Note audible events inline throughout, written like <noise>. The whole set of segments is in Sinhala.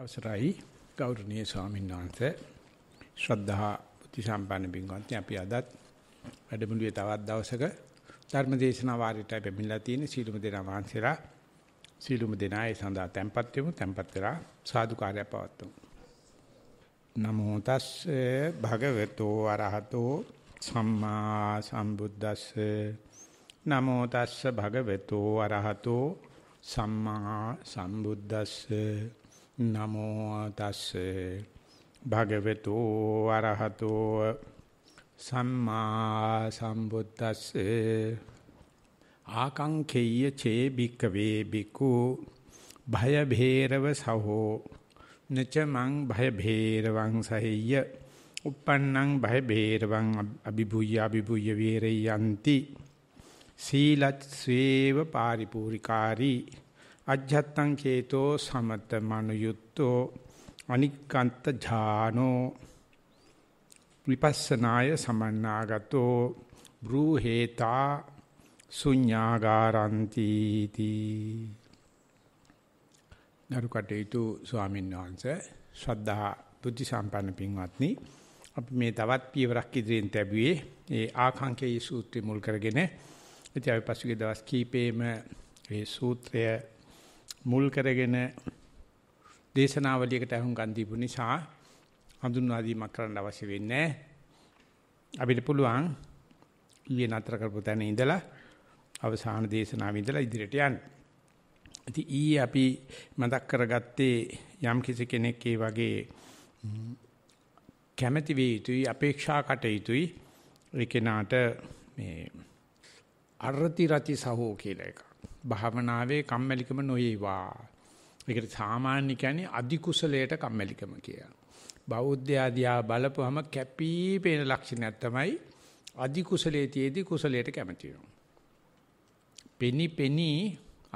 අවසරයි ගෞරවනීය ස්වාමීන් වහන්සේ ශ්‍රද්ධා බුද්ධ සම්පන්න බින්වත්නි අපි අදත් වැඩමුළුවේ තවත් දවසක ධර්ම දේශනා වාරයට පැමිණලා තියෙන සීලුම දෙනා වහන්සේලා සීලුම දෙනා ඒ සඳහා tempත් වෙමු tempත් වෙලා සාදුකාරය පවත්වමු නමෝ තස්සේ භගවතෝ අරහතෝ සම්මා සම්බුද්දස්සේ නමෝ තස්සේ භගවතෝ අරහතෝ සම්මා සම්බුද්දස්සේ නමෝ තස්සේ භගවතු අරහතෝ සම්මා සම්බුද්දස්සේ ආකංකේය චේ බික්කවේ බිකු භය භේරව සහෝ නච මං භය භේරවං සහෙය්‍ය uppannang භය භේරවං අ비භුය්‍ය අ비භුය්‍ය වේරයන්ති සීලත් ස්වේව පාරිපූර්ිකාරී අජ්ජත්තං චේතෝ සමත මනුයුත්තෝ අනික්කන්ත ඥානෝ විපස්සනාය සමන්නාගතෝ බ්‍රූහෙතා ශුඤ්ඤාගාරಂತಿ තී දරුකටේතු ස්වාමීන් වහන්සේ ශ්‍රද්ධා බුද්ධ සම්පන්න පින්වත්නි අපි මේ තවත් පියවරක් ඉදිරියෙන් තැබුවේ ඒ ආකාංකේය සූත්‍රය මුල් කරගෙන ඉතින් අපි පසුගිය දවස් කීපෙම මේ සූත්‍රය මුල් කරගෙන දේශනාවලියකට අහුම්කම් දීපු නිසා හඳුන්වා දීමක් කරන්න අවශ්‍ය වෙන්නේ අපිට පුළුවන් ඊයේ නතර කරපු තැන ඉඳලා අවසාන දේශනාව ඉඳලා ඉදිරියට යන්න. ඉතින් ඊයේ අපි මතක් කරගත්තේ යම් කිසි කෙනෙක් ඒ වගේ කැමැති වේ යුතුයි අපේක්ෂා කටයුතුයි ඒ කෙනාට මේ අරති රති සහෝ කියලා එකක්. භාවනාවේ කම්මැලිකම නොයේවා. ඒකට සාමාන්‍ය කියන්නේ අධි කුසලයට කම්මැලිකම කියලා. බෞද්ධයා දිහා බලපුවම කැපී පෙනෙන ලක්ෂණයක් තමයි අධි කුසලයේදී කුසලයට කැමති වෙනවා. පෙනි පෙනි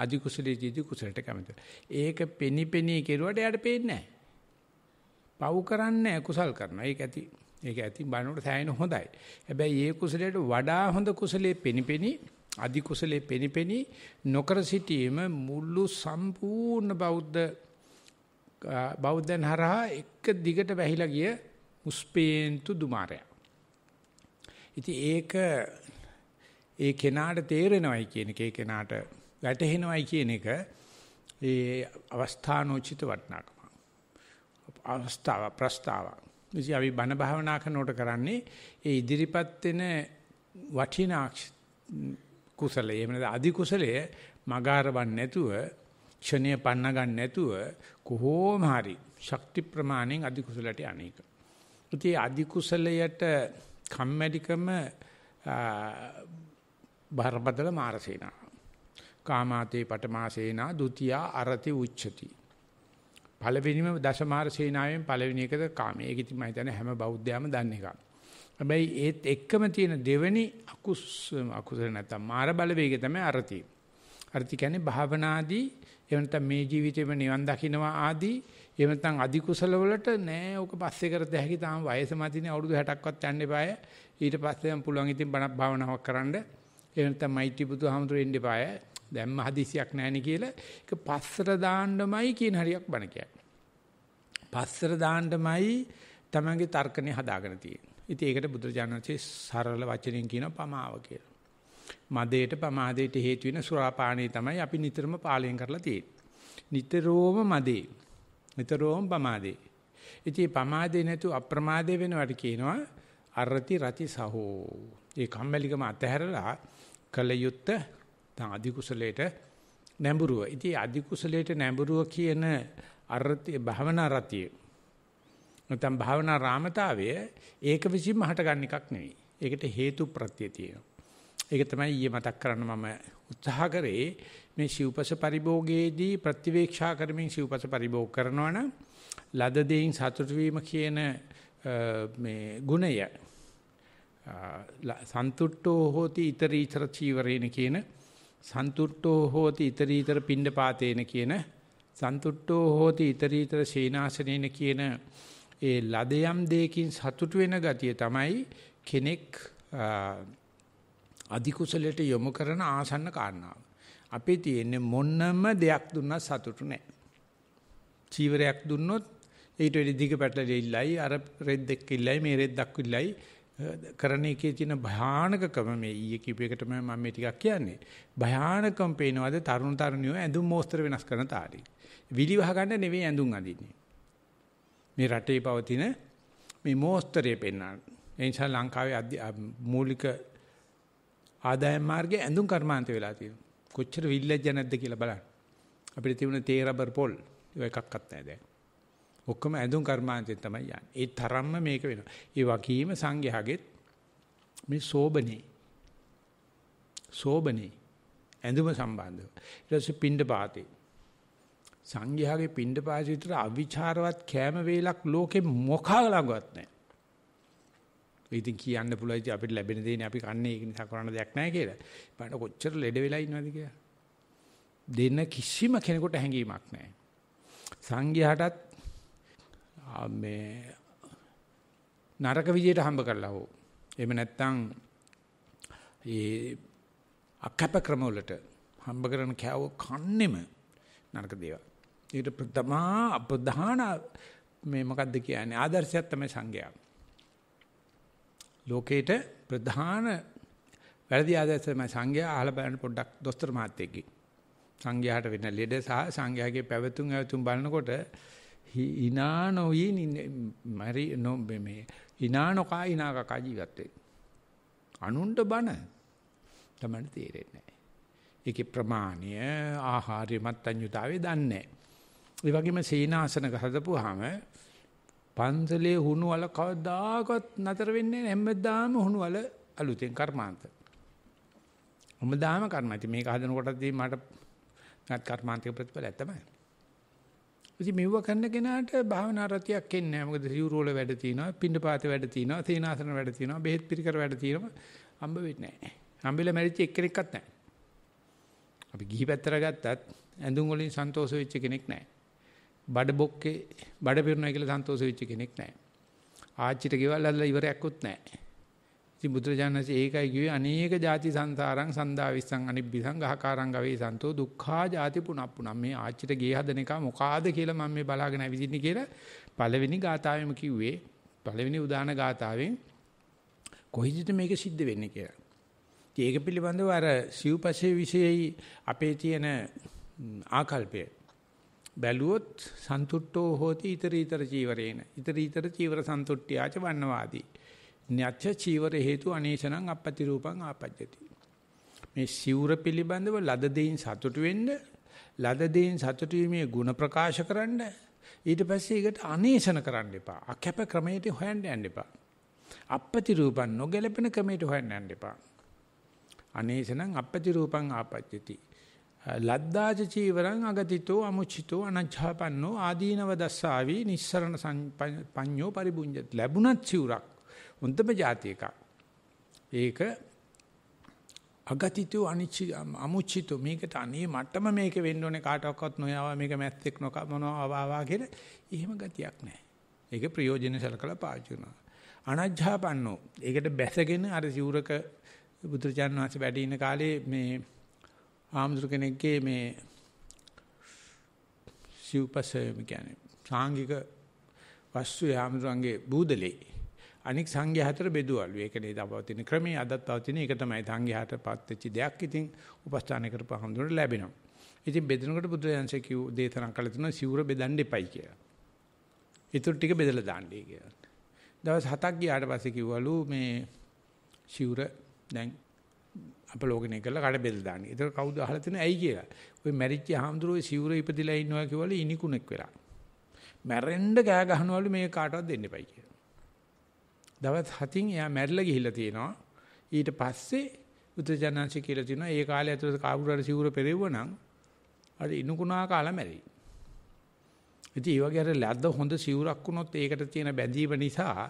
අධි කුසලයේදී කුසලයට කැමති. ඒක පෙනි පෙනි කෙරුවට එයාට පේන්නේ නැහැ. පව් කරන්නේ කුසල් කරනවා. ඒක ඇති. ඒක ඇති බලනකොට සෑහෙන හොඳයි. හැබැයි ඒ කුසලයට වඩා හොඳ කුසලයේ පෙනි පෙනි අදි කුසලේ පෙනිපෙනි නොකර සිටීම මුළු සම්පූර්ණ බෞද්ධ බෞද්ධන් හරහා එක දිගට වැහිලා ගිය මුස්පේන්තු දුමාරය. ඉතින් ඒක ඒ කෙනාට තේරෙනවයි කියන එක ඒ කෙනාට වැටහෙනවයි කියන එක ඒ අවස්ථානෝචිත වටනකම. අවස්ථාව ප්‍රස්තාව. ඉතින් අපි බණ භාවනා කරනකොට කරන්නේ ඒ ඉදිරිපත් වෙන වටිනා කුසලය එහෙම නැත්නම් අධි කුසලය මගාරවන්නේ නැතුව ක්ෂණය පන්න ගන්න නැතුව කොහොම හරි ශක්ති ප්‍රමාණෙන් අධි කුසලයට අනේක. ඉතින් අධි කුසලයට කම්මැඩිකම බරපතල මාරසේනා. කාමාතේ පටමාසේනා ဒ ුතියා අරති උච්චති. පළවෙනිම දශමාර සේනාවෙන් පළවෙනි එකද කාමය. ඒක ඉතින් මම හිතන්නේ හැම බෞද්ධයම දන්න එකක්. හැබැයි ඒත් එක්කම තියෙන දෙවෙනි අකුස අකුසල නැත්නම් මාර බලවේගය තමයි අරති. අරති කියන්නේ භාවනාදී එහෙම නැත්නම් මේ ජීවිතේම නිවන් දකින්නවා ආදී එහෙම නැත්නම් අදි කුසල වලට නෑ ඕක පස්සේ කරත හැකි තාම වයස මතිනේ අවුරුදු 60ක්වත් යන්න එපාය. ඊට පස්සේ නම් පුළුවන් ඉතින් බණක් භාවනාවක් කරන්න. එහෙම නැත්නම් මෛත්‍රී බුදුහාමුදුරු එන්න එපාය. දැම්ම හදිසියක් නෑනේ කියලා ඒක පස්සට දාන්නමයි කියන හරියක් බණ කියන්නේ. පස්සට දාන්නමයි තමන්ගේ තර්කනේ හදාගෙන තියෙන්නේ. ඉතින් ඒකට බුදුරජාණන්සේ සරල වචනෙන් කියන පමාව කියලා. මදේට පමාදයට හේතු වෙන සුරාපානය තමයි අපි නිතරම පාලනය කරලා තියෙන්නේ. නිතරම මදේ. නිතරම පමාදේ. ඉතින් පමාදේ නැතු අප්‍රමාදේ වෙනවට කියනවා අරති රති සහෝ. ඒ කම්මැලිකම අතහැරලා කලයුත්ත අධි කුසලයට නැඹුරුව. ඉතින් අධි කුසලයට නැඹුරුව කියන අරති භවනා රතිය නැත්නම් භාවනා රාමතාවය ඒක විසින්ම හටගන්න එකක් නෙවෙයි. ඒකට හේතු ප්‍රත්‍ය තියෙනවා. ඒක තමයි ඊයේ මතක් කරන්න මම උත්සාහ කරේ මේ සිව්පස පරිභෝගයේදී ප්‍රතිවේක්ෂා කරමින් සිව්පස පරිභෝග කරනවනම් ලද දෙයින් සතුටු වීම කියන මේ ගුණය සන්තුට්ඨෝ හෝති iterator චීවරේන කියන සන්තුට්ඨෝ හෝති iterator පිණ්ඩපාතේන කියන සන්තුට්ඨෝ හෝති iterator සීනාසනේන කියන ඒ ලදයම් දෙයකින් සතුටු වෙන ගතිය තමයි කෙනෙක් අධිකුසලයට යොමු කරන ආසන්න කාරණාව. අපේ තියෙන්නේ මොනම දෙයක් දුන්නා සතුටු නැහැ. චීවරයක් දුන්නොත් ඊට වෙඩි දිග පැටලෙ ඉල්ලයි අර රෙද්දක් ඉල්ලයි මේ රෙද්දක් ඉල්ලයි කරන එකේ තියෙන භයානකකම මේ ඊයේ කිව්වේකටම මම මේ ටිකක් කියන්නේ භයානකම් පේනවාද තරුණ තරුණියෝ ඇඳුම් මෝස්තර වෙනස් කරන තාලේ විලි වහ ගන්න නෙවෙයි ඇඳුම් අඳින්නේ මේ රටේ පවතින මේ මෝස්තරය පෙන්වන්න. ඒ නිසා ලංකාවේ මූලික ආදායම් මාර්ගයේ ඇඳුම් කර්මාන්ත වෙලා තියෙනවා. කොච්චර විල්ලජ්ජ නැද්ද කියලා බලන්න. අපිට තිබුණ තේ රබර් පොල් ඒව එකක්වත් නැහැ දැන්. ඔක්කොම ඇඳුම් කර්මාන්තයෙන් තමයි යන්නේ. ඒ තරම්ම මේක වෙනවා. ඒ වගේම සංඝයාගෙත් මේ සෝබනේ සෝබනේ ඇඳුම සම්බන්ධව. ඊට පස්සේ පින්ඩ පාතේ සංඝයාගේ පින්ඩපාත විතර අවිචාරවත් කෑම වේලක් ලෝකෙ මොකා ළඟවත් නැහැ. ඉතින් කියන්න පුළුවන් ඉතින් අපිට ලැබෙන දේනේ අපි කන්නේ ඒක නිසා කරන්න දෙයක් නැහැ කියලා. බලන්න කොච්චර ලෙඩ වෙලා ඉන්නවද කියලා. දෙන කිසිම කෙනෙකුට හැඟීමක් නැහැ. සංඝයාටත් මේ නරක විදියට හම්බ කරලා හෝ එහෙම නැත්නම් ඒ අකප ක්‍රම වලට හම්බ කරන කෑව කන්නෙම නරක දේවල්. ඊට ප්‍රථමා අපදාන මේ මොකද්ද කියන්නේ ආදර්ශයක් තමයි සංගය. ලෝකේට ප්‍රධාන වැරදි ආදර්ශය තමයි සංගය අහලා බලන්න පොඩ්ඩක් දොස්තර මහත්තයෙක්ගේ. සංඝයාට වෙන ලෙඩ සහ සංඝයාගේ පැවතුම් ඇතුම් බලනකොට hina නොයි මරි නො මේ hina නොකා hina කකා ජීවත් වෙන්නේ. අනුන්ට බන තමයි තේරෙන්නේ. ඒකේ ප්‍රමාණය ආහාරය මත්ඤ්‍යතාවේ දන්නේ ඒ වගේම සීනාසනක හදපුවාම පන්සලේ හුණු වල කවදාකවත් නතර වෙන්නේ නැහැ. හැමදාම හුණු වල අලුතෙන් කර්මාන්ත. හැමදාම කර්මාන්ත. මේක හදන කොටදී මට නැත් කර්මාන්තික ප්‍රතිඵලය තමයි. ඉතින් මෙව කරන කෙනාට භාවනා රතියක් එන්නේ නැහැ. මොකද සිවුරු වල වැඩ තියෙනවා, පිණ්ඩපාත වැඩ තියෙනවා, සීනාසන වැඩ තියෙනවා, බෙහෙත් පිළිකර වැඩ තියෙනවා. හම්බ වෙන්නේ නැහැ. හම්බෙලා මැරිච්ච එක්කෙනෙක්වත් නැහැ. අපි ගිහි පැත්තට ගත්තත් ඇඳුම් වලින් සන්තෝෂ වෙච්ච කෙනෙක් නැහැ. බඩ බොක්කේ බඩ පිරුණා කියලා සන්තෝෂ වෙච්ච කෙනෙක් නැහැ. ආච්චිට ගෙවල් අල්ලලා ඉවරයක්වත් නැහැ. ඉතින් බුදුරජාණන්සේ ඒකයි කිව්වේ අනේක ಜಾති සංසාරං සන්දා විස්සං අනිබ්බිසං ගහකාරං ගවේ සන්තෝ දුක්ඛා ಜಾති පුනප්පුනම් මේ ආච්චිට ගේ හදන එක මොකාද කියලා මම මේ බලාගෙන ඇවිදින්නේ කියලා පළවෙනි ගාතාවෙම කිව්වේ පළවෙනි උදාන ගාතාවෙන් කොහොින්ද මේක සිද්ධ වෙන්නේ කියලා. ඒක පිළිබඳව අර සිව්පසේ විශේෂයි අපේ තියෙන ආකල්පය බැලුවොත් සන්තුට්ඨෝ හෝති ඊතරීතර චීවරේන ඊතරීතර චීවර සන්තුට්ඨ්‍යාච වන්නවාදී ඤත්‍ය චීවර හේතු අනේෂණං අපපති රූපං ආපජ්ජති මේ සිවුර පිළිබඳව ලද දෙයින් සතුටු වෙන්න ලද දෙයින් සතුටු වීමේ ಗುಣ ප්‍රකාශ කරන්න ඊට පස්සේ ඒකට අනේෂණ කරන්න එපා අකැප ක්‍රමයට හොයන්න යන්න එපා අපපති රූපං නොගැලපෙන ක්‍රමයට හොයන්න යන්න එපා අනේෂණං අපපති රූපං ආපජ්ජති ලද්දාජ චීවරං අගතිතෝ අමුචිතෝ අනච්ඡාපන්නෝ ආදීනව දස්සාවි නිස්සරණ පඤ්ඤෝ පරිබුඤ්ජ ලැබුණත් චිවරක් උන්තම જાති එකක් ඒක අගතිතෝ අනිච්චි අමුචිතෝ මේකට අනේ මටම මේක වෙන්න ඕනේ කාටවත් නොයාව මේක මැස්සෙක් නොක මොනවාවා කියලා එහෙම ගතියක් නැහැ ඒක ප්‍රයෝජන සලකලා පාවිච්චි කරනවා අනච්ඡාපන්නෝ ඒකට බැසගෙන අර චිවරක බුදුරජාණන් වහන්සේ වැඩ ඉන්න කාලේ මේ ආම්දුර කෙනෙක්ගේ මේ සිව්පසයම කියන්නේ සාංගික වස්තු ආම්දුරන්ගේ බූදලේ අනික් සංඝය හතර බෙදුවලු. ඒකනේ තවතින ක්‍රමයේ අදත් තවතින ඒක තමයි සංඝයාට පත්වෙච්ච දෙයක්. ඉතින් උපස්ථාන කරපු හඳුනට ලැබෙනවා. ඉතින් බෙදනකොට බුදුරජාන්සේ කිව් දේශනා කළ තුන සිවුර බෙදන්න එපයි කියලා. ඊටු ටික බෙදලා දාන්නයි කියලා. දවස් 7ක් ගියාට පස්සේ කිව්වලු මේ සිවුර දැන් අපලෝකණය කරලා කඩ බෙල් දාන්නේ. ඒක කවුද අහලා තියෙන ඇයි කියලා. ওই මැරිච්ච හාමුදුරුවෝ සිවුර ඉපදිලා ඉන්නවා කියවල ඉනිකුණෙක් වෙලා. මැරෙන්න ගෑ ගහනවලු මේ කාටවත් දෙන්න එපයි කියලා. දවස් 7න් එයා මැරිලා ගිහිල්ලා තියෙනවා. ඊට පස්සේ බුදුජානන්සේ කියලා තියෙනවා ඒ කාලේ ඇතුළත කාබුරාර සිවුර පෙරෙව්වනම් අර ඉනුකුණා කාලා මැරෙයි. ඉතින් ඒ වගේ අර ලැද්ද හොඳ සිවුරක් වුණොත් ඒකට තියෙන බැඳීම නිසා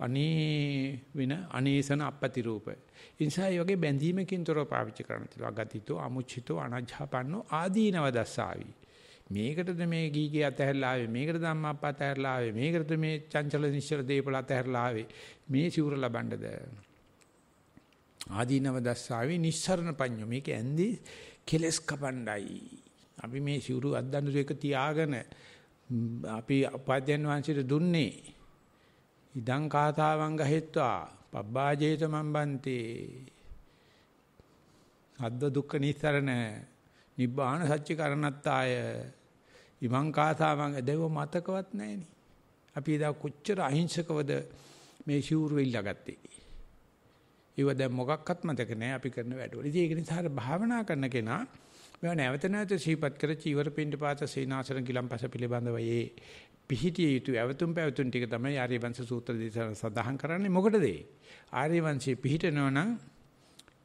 අනේ වෙන අනේසන අපති රූප. ඉන්සා ඒ වගේ බැඳීමකින් තොරව පාවිච්චි කරන්න තිබුණා. අගතිතෝ අමුචිතෝ අනජ්ජාපන්නෝ ආදීනව දස්සාවි. මේකටද මේ ගීගේ අතහැරලා ආවේ මේකටද අම්මා අප්පා අතහැරලා ආවේ මේකටද මේ චංචල නිශ්චල දීපල අතහැරලා ආවේ මේ සිවුර ලබන්නද ආදීනව දස්සාවි නිස්සරණ පඤ්ඤෝ මේක ඇන්දි කෙලස් කපණ්ඩයි අපි මේ සිවුරු අද්දන්නු එක තියාගෙන අපි උපාධ්‍යයන් වංශයට දුන්නේ ඉදං කාතාවං ගහෙත්වා පබ්බාජේත මම්බන්තේ සද්ද දුක්ඛ නිස්සරණ නිබ්බාන සච්ච කරණත්තාය ඉමං කාතාවං දෙව මතකවත් නැහෙනි අපි එදා කොච්චර අහිංසකවද මේ ශූරුවෙ ඉල්ලගත්තේ ඒව දැන් මොකක්වත් මතක නැහැ අපි කරන වැඩවල ඉතින් ඒක නිසා භාවනා කරන කෙනා මේවා නැවත නැවත සිහිපත් කර චීවර පින්ඩපාත සීනාසන කිලම්පස පිළිබඳව ඒ පිහිටිය යුතු ඇවතුම් පැවතුම් ටික තමයි ආර්යවංශ සූත්‍ර දේශන සඳහන් කරන්නේ මොකටද ආර්යවංශයේ පිහිටනවා නම්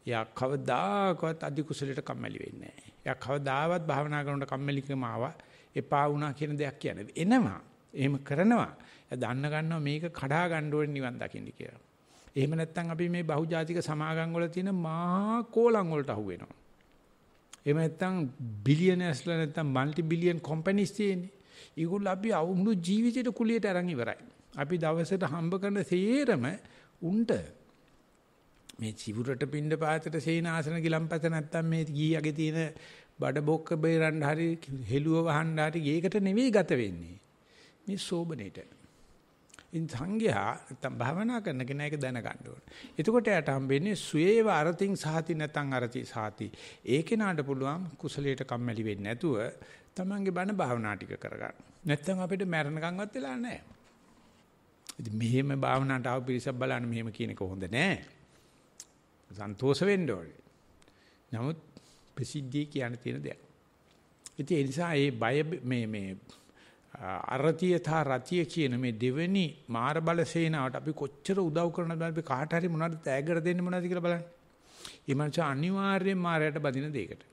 එයා කවදාකවත් අධි කුසලයට කම්මැලි වෙන්නේ නැහැ. එයා කවදාවත් භාවනා කරනකොට කම්මැලිකම ආවා එපා වුණා කියන දෙයක් කියන්නේ. එනවා. එහෙම කරනවා. එයා දන්න ගන්නවා මේක කඩා ගන්න ඕනේ නිවන් දකින්න කියලා. එහෙම නැත්නම් අපි මේ බහුජාතික සමාගම් වල තියෙන මහා කෝලම් වලට අහු වෙනවා. එහෙම නැත්නම් බිලියනර්ස්ලා නැත්නම් মালටි බිලියන් කම්පැනිස් තියෙන්නේ. ඒගොල්ලෝ අපි අවුමුළු ජීවිතේට කුලියට අරන් ඉවරයි. අපි දවසට හම්බ කරන සේරම උන්ට මේ චිවුරට පින්න පාතට සේනාසන ගිලම්පත නැත්නම් මේ ගීයගේ තියෙන බඩ බොක්ක බේරන්න හරි හෙළුව වහන්න හරි ඒකට නෙවෙයි ගත වෙන්නේ. මේ සෝබනේට. ඉන් සංඝයා නැත්තම් භාවනා කරන කෙනා ඒක දැනගන්න ඕන. එතකොට යාට හම්බෙන්නේ සුවේව අරතින් සාති නැත්තම් අරති සාති. ඒ කෙනාට පුළුවන් කුසලයට කම්මැලි වෙන්නේ නැතුව තමන්ගේ බණ භාවනා ටික කරගන්න. නැත්තම් අපිට මරණකම්වත් වෙලා නැහැ. ඉතින් මෙහෙම භාවනාවට ආව පිරිසක් බලන්න මෙහෙම කියන එක හොඳ නෑ. සන්තෝෂ වෙන්න ඕනේ. නමුත් ප්‍රසිද්ධිය කියන තියෙන දෙයක්. ඉතින් ඒ නිසා ඒ බය මේ මේ අරතිය තා රතිය කියන මේ දෙවෙනි මාර බල සේනාවට අපි කොච්චර උදව් කරනවද අපි කාට හරි මොනවද තෑගර දෙන්න මොනවද කියලා බලන්න. ඒ මනස අනිවාර්යෙන් මාරයට බඳින දෙයකට.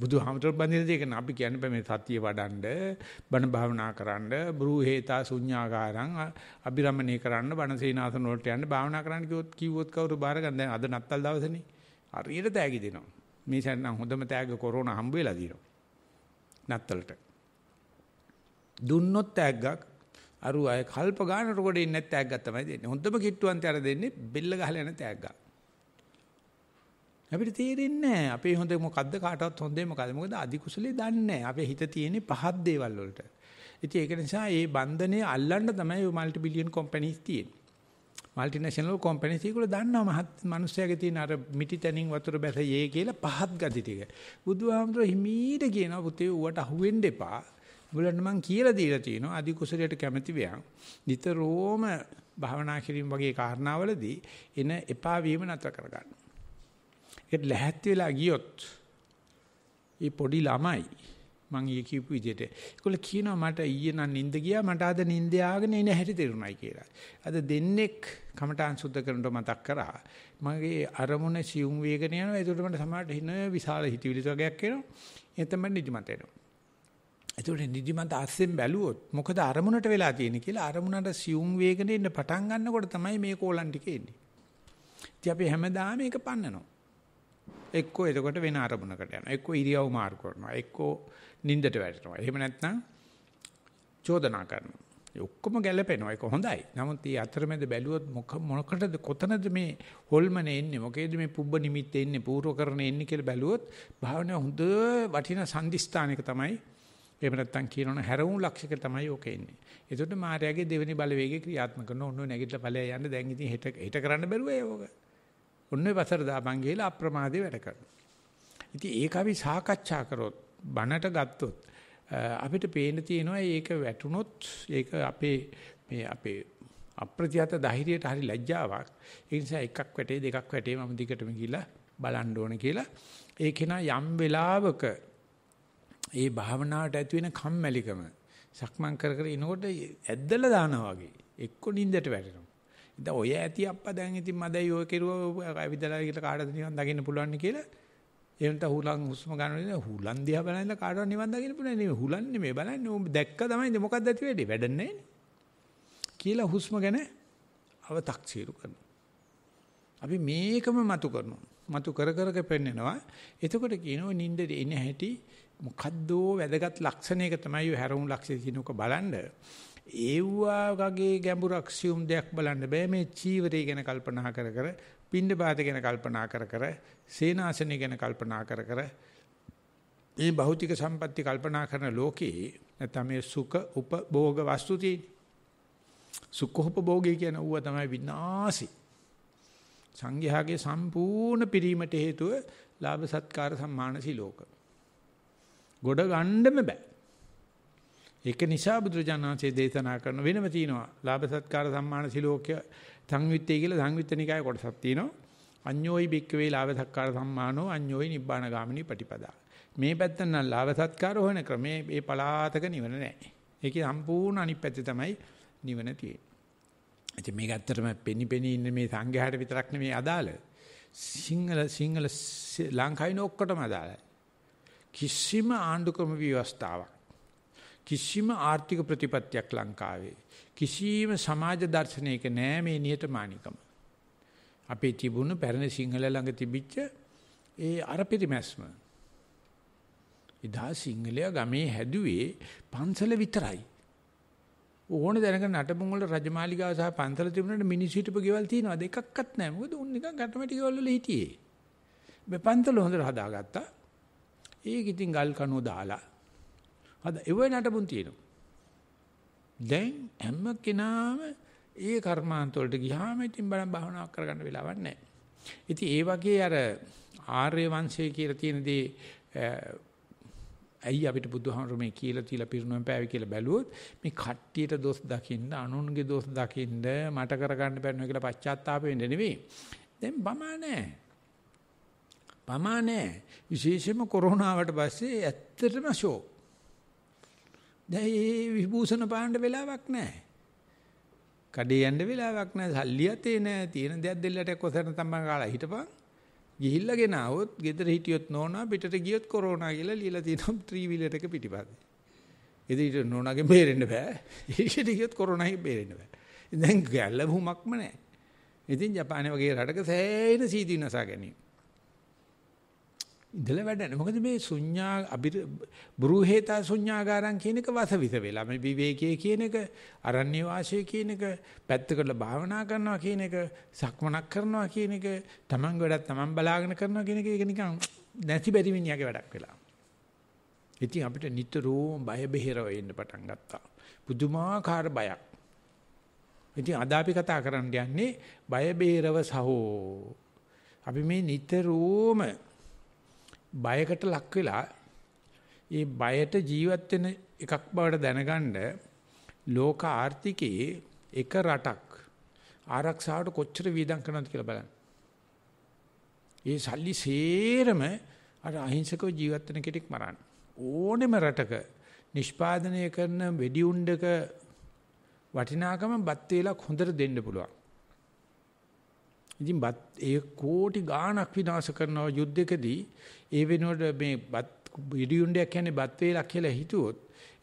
බුදුහාමතර බඳින දෙයක න අපි කියන්නේ බෑ මේ සතිය වඩන්න, බණ භාවනා කරන්න, බ්‍රූ හේතා ශුඤ්ඤාකාරං අබිරමණය කරන්න, බණ සේනාසන වලට යන්න, භාවනා කරන්න කිව්වොත් කිව්වොත් කවුරු බාර ගන්න දැන් අද නැත්තල් දවසනේ. හරියට තෑගි දෙනවා. මේ සැරනම් හොඳම තෑග කොරෝනා හම්බ වෙලා දිනවා. නැත්තලට. දුන්නොත් ඇග්ගක් අරු අය කල්ප ගන්නට කොට ඉන්නේ නැත් ඇග්ගක් තමයි දෙන්නේ. හොඳම කිට්ටුවන්තයර දෙන්නේ බෙල්ල ගහලා යන තෑග්ගක්. අපිට තේරෙන්නේ නැහැ. අපේ හොඳ මොකද්ද කාටවත් හොඳේ මොකද්ද? මොකද අදි කුසලේ දන්නේ නැහැ. අපේ හිත තියෙන්නේ පහත් දේවල් වලට. ඉතින් ඒක නිසා මේ බන්ධනේ අල්ලන්න තමයි ඔය মালටි බිලියන් කම්පැනිස් තියෙන්නේ. মালටි ජාෂනල් කම්පැනිස් ඒගොල්ලෝ දන්නවා මහත් මිනිස්සයාගේ තියෙන අර මිටි තැනින් වතුර බැස යේ කියලා පහත් ගති ටික. බුදුහාමුදුරුවෝ හිමීට කියනවා පුතේ ඌට අහුවෙන්න එපා. උඹලන්ට මං කියලා දීලා තියෙනවා අදි කුසලයට කැමැති වෙයන්. නිතරම භාවනා කිරීම වගේ කාරණාවලදී එන එපා වීම නතර කරගන්න. ඒත් ලැහැත් වෙලා ගියොත් මේ පොඩි ළමයි මං ඊ කියපු විදිහට ඒගොල්ල කියනවා මට ඊයේ නම් නිින්ද ගියා මට අද නිින්ද ආගෙන එන හැටි තේරුණයි කියලා. අද දෙන්නෙක් කමටහන් සුද්ධ කරනට මතක් කරා. මගේ අරමුණ සියුම් වේගන යනවා. ඒකට මට සමහරට හින විශාල හිතවිලි වර්ගයක් එනවා. එතෙන් මම නිදිමත එනවා. ඒතකොට නිදිමත අස්සෙන් බැලුවොත් මොකද අරමුණට වෙලා තියෙන්නේ කියලා අරමුණට සියුම් වේගනේ ඉන්න පටන් ගන්නකොට තමයි මේ කෝලම් ටික එන්නේ. ඉතින් අපි හැමදාම මේක පන්නනවා. එක්කෝ එතකොට වෙන අරමුණකට යනවා. එක්කෝ ඉරියව් මාරු කරනවා. එක්කෝ නිින්දට වැටෙනවා. එහෙම නැත්නම් චෝදනා කරනවා. ඒ ඔක්කොම ගැළපෙනවා. ඒක හොඳයි. නමුත් මේ අතරමැද බැලුවොත් මොක මොනකටද කොතනද මේ හොල්මනේ එන්නේ? මොකේද මේ පුබ්බ නිමිත්ත එන්නේ? පූර්වකරණ එන්නේ කියලා බැලුවොත් භාවනාව හොඳ වටිනා සම්දිස්ථානයක තමයි එහෙම නැත්නම් කියනවනේ හැරවුම් ලක්ෂික තමයි ඕකේ ඉන්නේ. ඒකට මායාවේ දෙවෙනි බලවේගය ක්‍රියාත්මක කරන ඔන්න ඔය නැගිටලා ඵලය යන්න දැන් ඉතින් හෙට හෙට කරන්න බැරුව ඒක. ඔන්න ඔය වසර දාපන් ගිහලා අප්‍රමාදේ වැඩ කරනවා. ඉතින් ඒක අපි සාකච්ඡා කරොත් බනට ගත්තොත් අපිට පේන්න තියෙනවා ඒක වැටුනොත් ඒක අපේ මේ අපේ අප්‍රතිහත ධෛර්යයට හරි ලැජ්ජාවක්. ඒ නිසා එකක් වැටේ දෙකක් වැටේ මම දිගටම ගිහලා බලන්න ඕන කියලා ඒ කෙනා යම් වෙලාවක ඒ භාවනාවට ඇති වෙන කම්මැලිකම සක්මන් කර කර ඉනකොට ඇද්දලා දානවා වගේ එක්ක නිින්දට වැටෙනවා. ඉතින් ඔය ඇති අප්පා දැන් ඉතින් මදයි ඔය කෙරුවා ඇවිදලා කියලා කාටද නිවන් දකින්න පුළුවන් කියලා එහෙනම් හුලන් හුස්ම ගන්නනේ හුලන් දිහා බලන කාටවත් නිවන් දකින්න පුළුවන් නෙමෙයි හුලන් නෙමෙයි බලන්නේ උඹ දැක්ක තමයි ඉතින් මොකක්ද ඇති වෙන්නේ වැඩ නැහැ කියලා හුස්ම ගැන අව탁සීරු කරනවා. අපි මේකම මතු කරනවා. මතු කර කර පෙන්නනවා. එතකොට කියනවා නින්දේ එන හැටි මොකද්දෝ වැදගත් ලක්ෂණයක තමයි හැරවුම් ලක්ෂය කියනක බලන්න. ඒවා වගේ ගැඹුරක් සියුම් දෙයක් බලන්න බෑ මේ චීවරය ගැන කල්පනා කර කර, පින්ඳ පාත ගැන කල්පනා කර කර, සේනාසනය ගැන කල්පනා කර කර මේ භෞතික සම්පatti කල්පනා කරන ලෝකේ නැත්නම් මේ සුඛ උපභෝග වස්තු තියෙන්නේ. සුඛෝපභෝගය කියන ඌව තමයි විනාශි. සංඝයාගේ සම්පූර්ණ පිරීමට හේතුව ලාභ සත්කාර සම්මාන සිලෝක. ගොඩ ගන්නම බෑ. ඒක නිසා බුදුරජාණන් වහන්සේ දේශනා කරන වෙනම තියෙනවා. ලාභ සත්කාර සම්මාන සිලෝක්‍ය සංයුත්තේ කියලා සංයුත්තනිකාය කොටසක් තියෙනවා. අඤ්ඤෝයි භික්කවේ ලාභ සත්කාර සම්මානෝ අඤ්ඤෝයි නිබ්බාන ගාමිනී පටිපදා. මේ පැත්තෙන් නම් ලාභ සත්කාර හොයන ක්‍රමේ ඒ පලාතක නිවන නැහැ. ඒකේ සම්පූර්ණ අනිත් පැත්තේ තමයි නිවන තියෙන්නේ. ඉතින් මේක ඇත්තටම පෙනිපෙනී ඉන්න මේ සංඝයාට විතරක් නෙමෙයි අදාළ. සිංහල සිංහල ලංකාවේ ඔක්කොටම අදාළයි. කිසිම ආණ්ඩු ක්‍රම ව්‍යවස්ථාවක් කිසිම ආර්ථික ප්‍රතිපත්තියක් ලංකාවේ කිසිම සමාජ දර්ශනයක නෑ මේ නිහතමානිකම. අපේ තිබුණු පැරණි සිංහල ළඟ තිබිච්ච ඒ අර පිරිමැස්ම. ඉදා සිංහලයා ගමේ හැදුවේ පන්සල විතරයි. ඕන දැනගෙන නටබුන් වල රජමාලිගාව සහ පන්සල තිබුණාට මිනිස්සු හිටපු ගෙවල් තියනවා දෙකක්වත් නැහැ. මොකද උන් නිකන් ගැටමැටි ගෙවල් වල හිටියේ. මේ පන්සල හොඳට හදාගත්තා. ඒක ඉතින් ගල් කනෝ දාලා. අද එවයි නටබුන් තියෙනවා. දැන් හැම කෙනාම ඒ කර්මාන්ත වලට ගියාම ඉතින් බලන් භාවනාවක් කරගන්න වෙලාවක් නැහැ. ඉතින් ඒ වගේ අර ආර්ය වංශය කියලා තියෙන දේ ඇයි අපිට බුදුහාමුදුරු මේ කියලා තියලා පිරුණම් පෑවි කියලා බැලුවොත් මේ කට්ටියට දොස් දකින්න අනුන්ගේ දොස් දකින්න මට කරගන්න බැරිනවා කියලා පශ්චාත්තාප වෙන්න නෙවෙයි. දැන් බමා නැහැ. පමා නැහැ. විශේෂයෙන්ම කොරෝනාවට පස්සේ ඇත්තටම ෂෝක්. දැන් මේ විභූෂණ පාන්න වෙලාවක් නැහැ. කඩේ යන්න වෙලාවක් නැහැ. සල්ලියත් ඒ නැහැ. තියෙන දෙයක් දෙල්ලට කොසන තමයි කාලා හිටපන්. ගිහිල්ලා ගෙනාවොත් ගෙදර හිටියොත් නෝනා පිටට ගියොත් කොරෝනා කියලා ලියලා තියෙනවා 3 <laughs> wheeler එක පිටිපස්සේ. ඉතින් ඊට නෝනාගේ බේරෙන්න බෑ. ඊට ගියොත් කොරෝනායි බේරෙන්න බෑ. දැන් ගැළවුමක්ම නැහැ. ඉතින් ජපානයේ වගේ රටක සෑහෙන සීදී නසා ගැනීම. ඉඳලා වැඩ මොකද මේ ශුන්‍යා අබිර බුරුහෙතා ශුන්‍යාගාරං කියන එක වසවිස වෙලා මේ විවේකයේ කියන එක අරණ්‍ය වාසයේ කියන එක පැත්තකට භාවනා කරනවා කියන එක සක්මනක් කරනවා කියන එක Taman වැඩක් Taman බලාගෙන කරනවා කියන එක ඒක නිකන් නැති බැරි මිනිහාගේ වැඩක් වෙලා. ඉතින් අපිට නිතරම බය බෙහෙර වෙන්න පටන් ගත්තා. පුදුමාකාර බයක්. ඉතින් අද අපි කතා කරන්න යන්නේ බය බේරව සහෝ. අපි මේ නිතරම බයකට ලක් වෙලා ඒ බයට ජීවත් වෙන එකක් බවට දැනගන්න ලෝක ආර්ථිකයේ එක රටක් ආරක්ෂාවට කොච්චර වීදම් කරනවද කියලා බලන්න. ඒ සල්ලි සේරම අර අහිංසකව ජීවත් වෙන කෙනෙක් මරන්න. ඕනෙම රටක නිෂ්පාදනය කරන වෙඩි උණ්ඩක වටිනාකම බත් වේලක් හොඳට දෙන්න පුළුවන්. ඉතින් බත් ඒ කෝටි ගාණක් විනාශ කරන යුද්ධකදී ඒ වෙනුවට මේ බත් බෙඩියුණ්ඩයක් කියන්නේ බත් වේලක් කියලා හිතුවොත්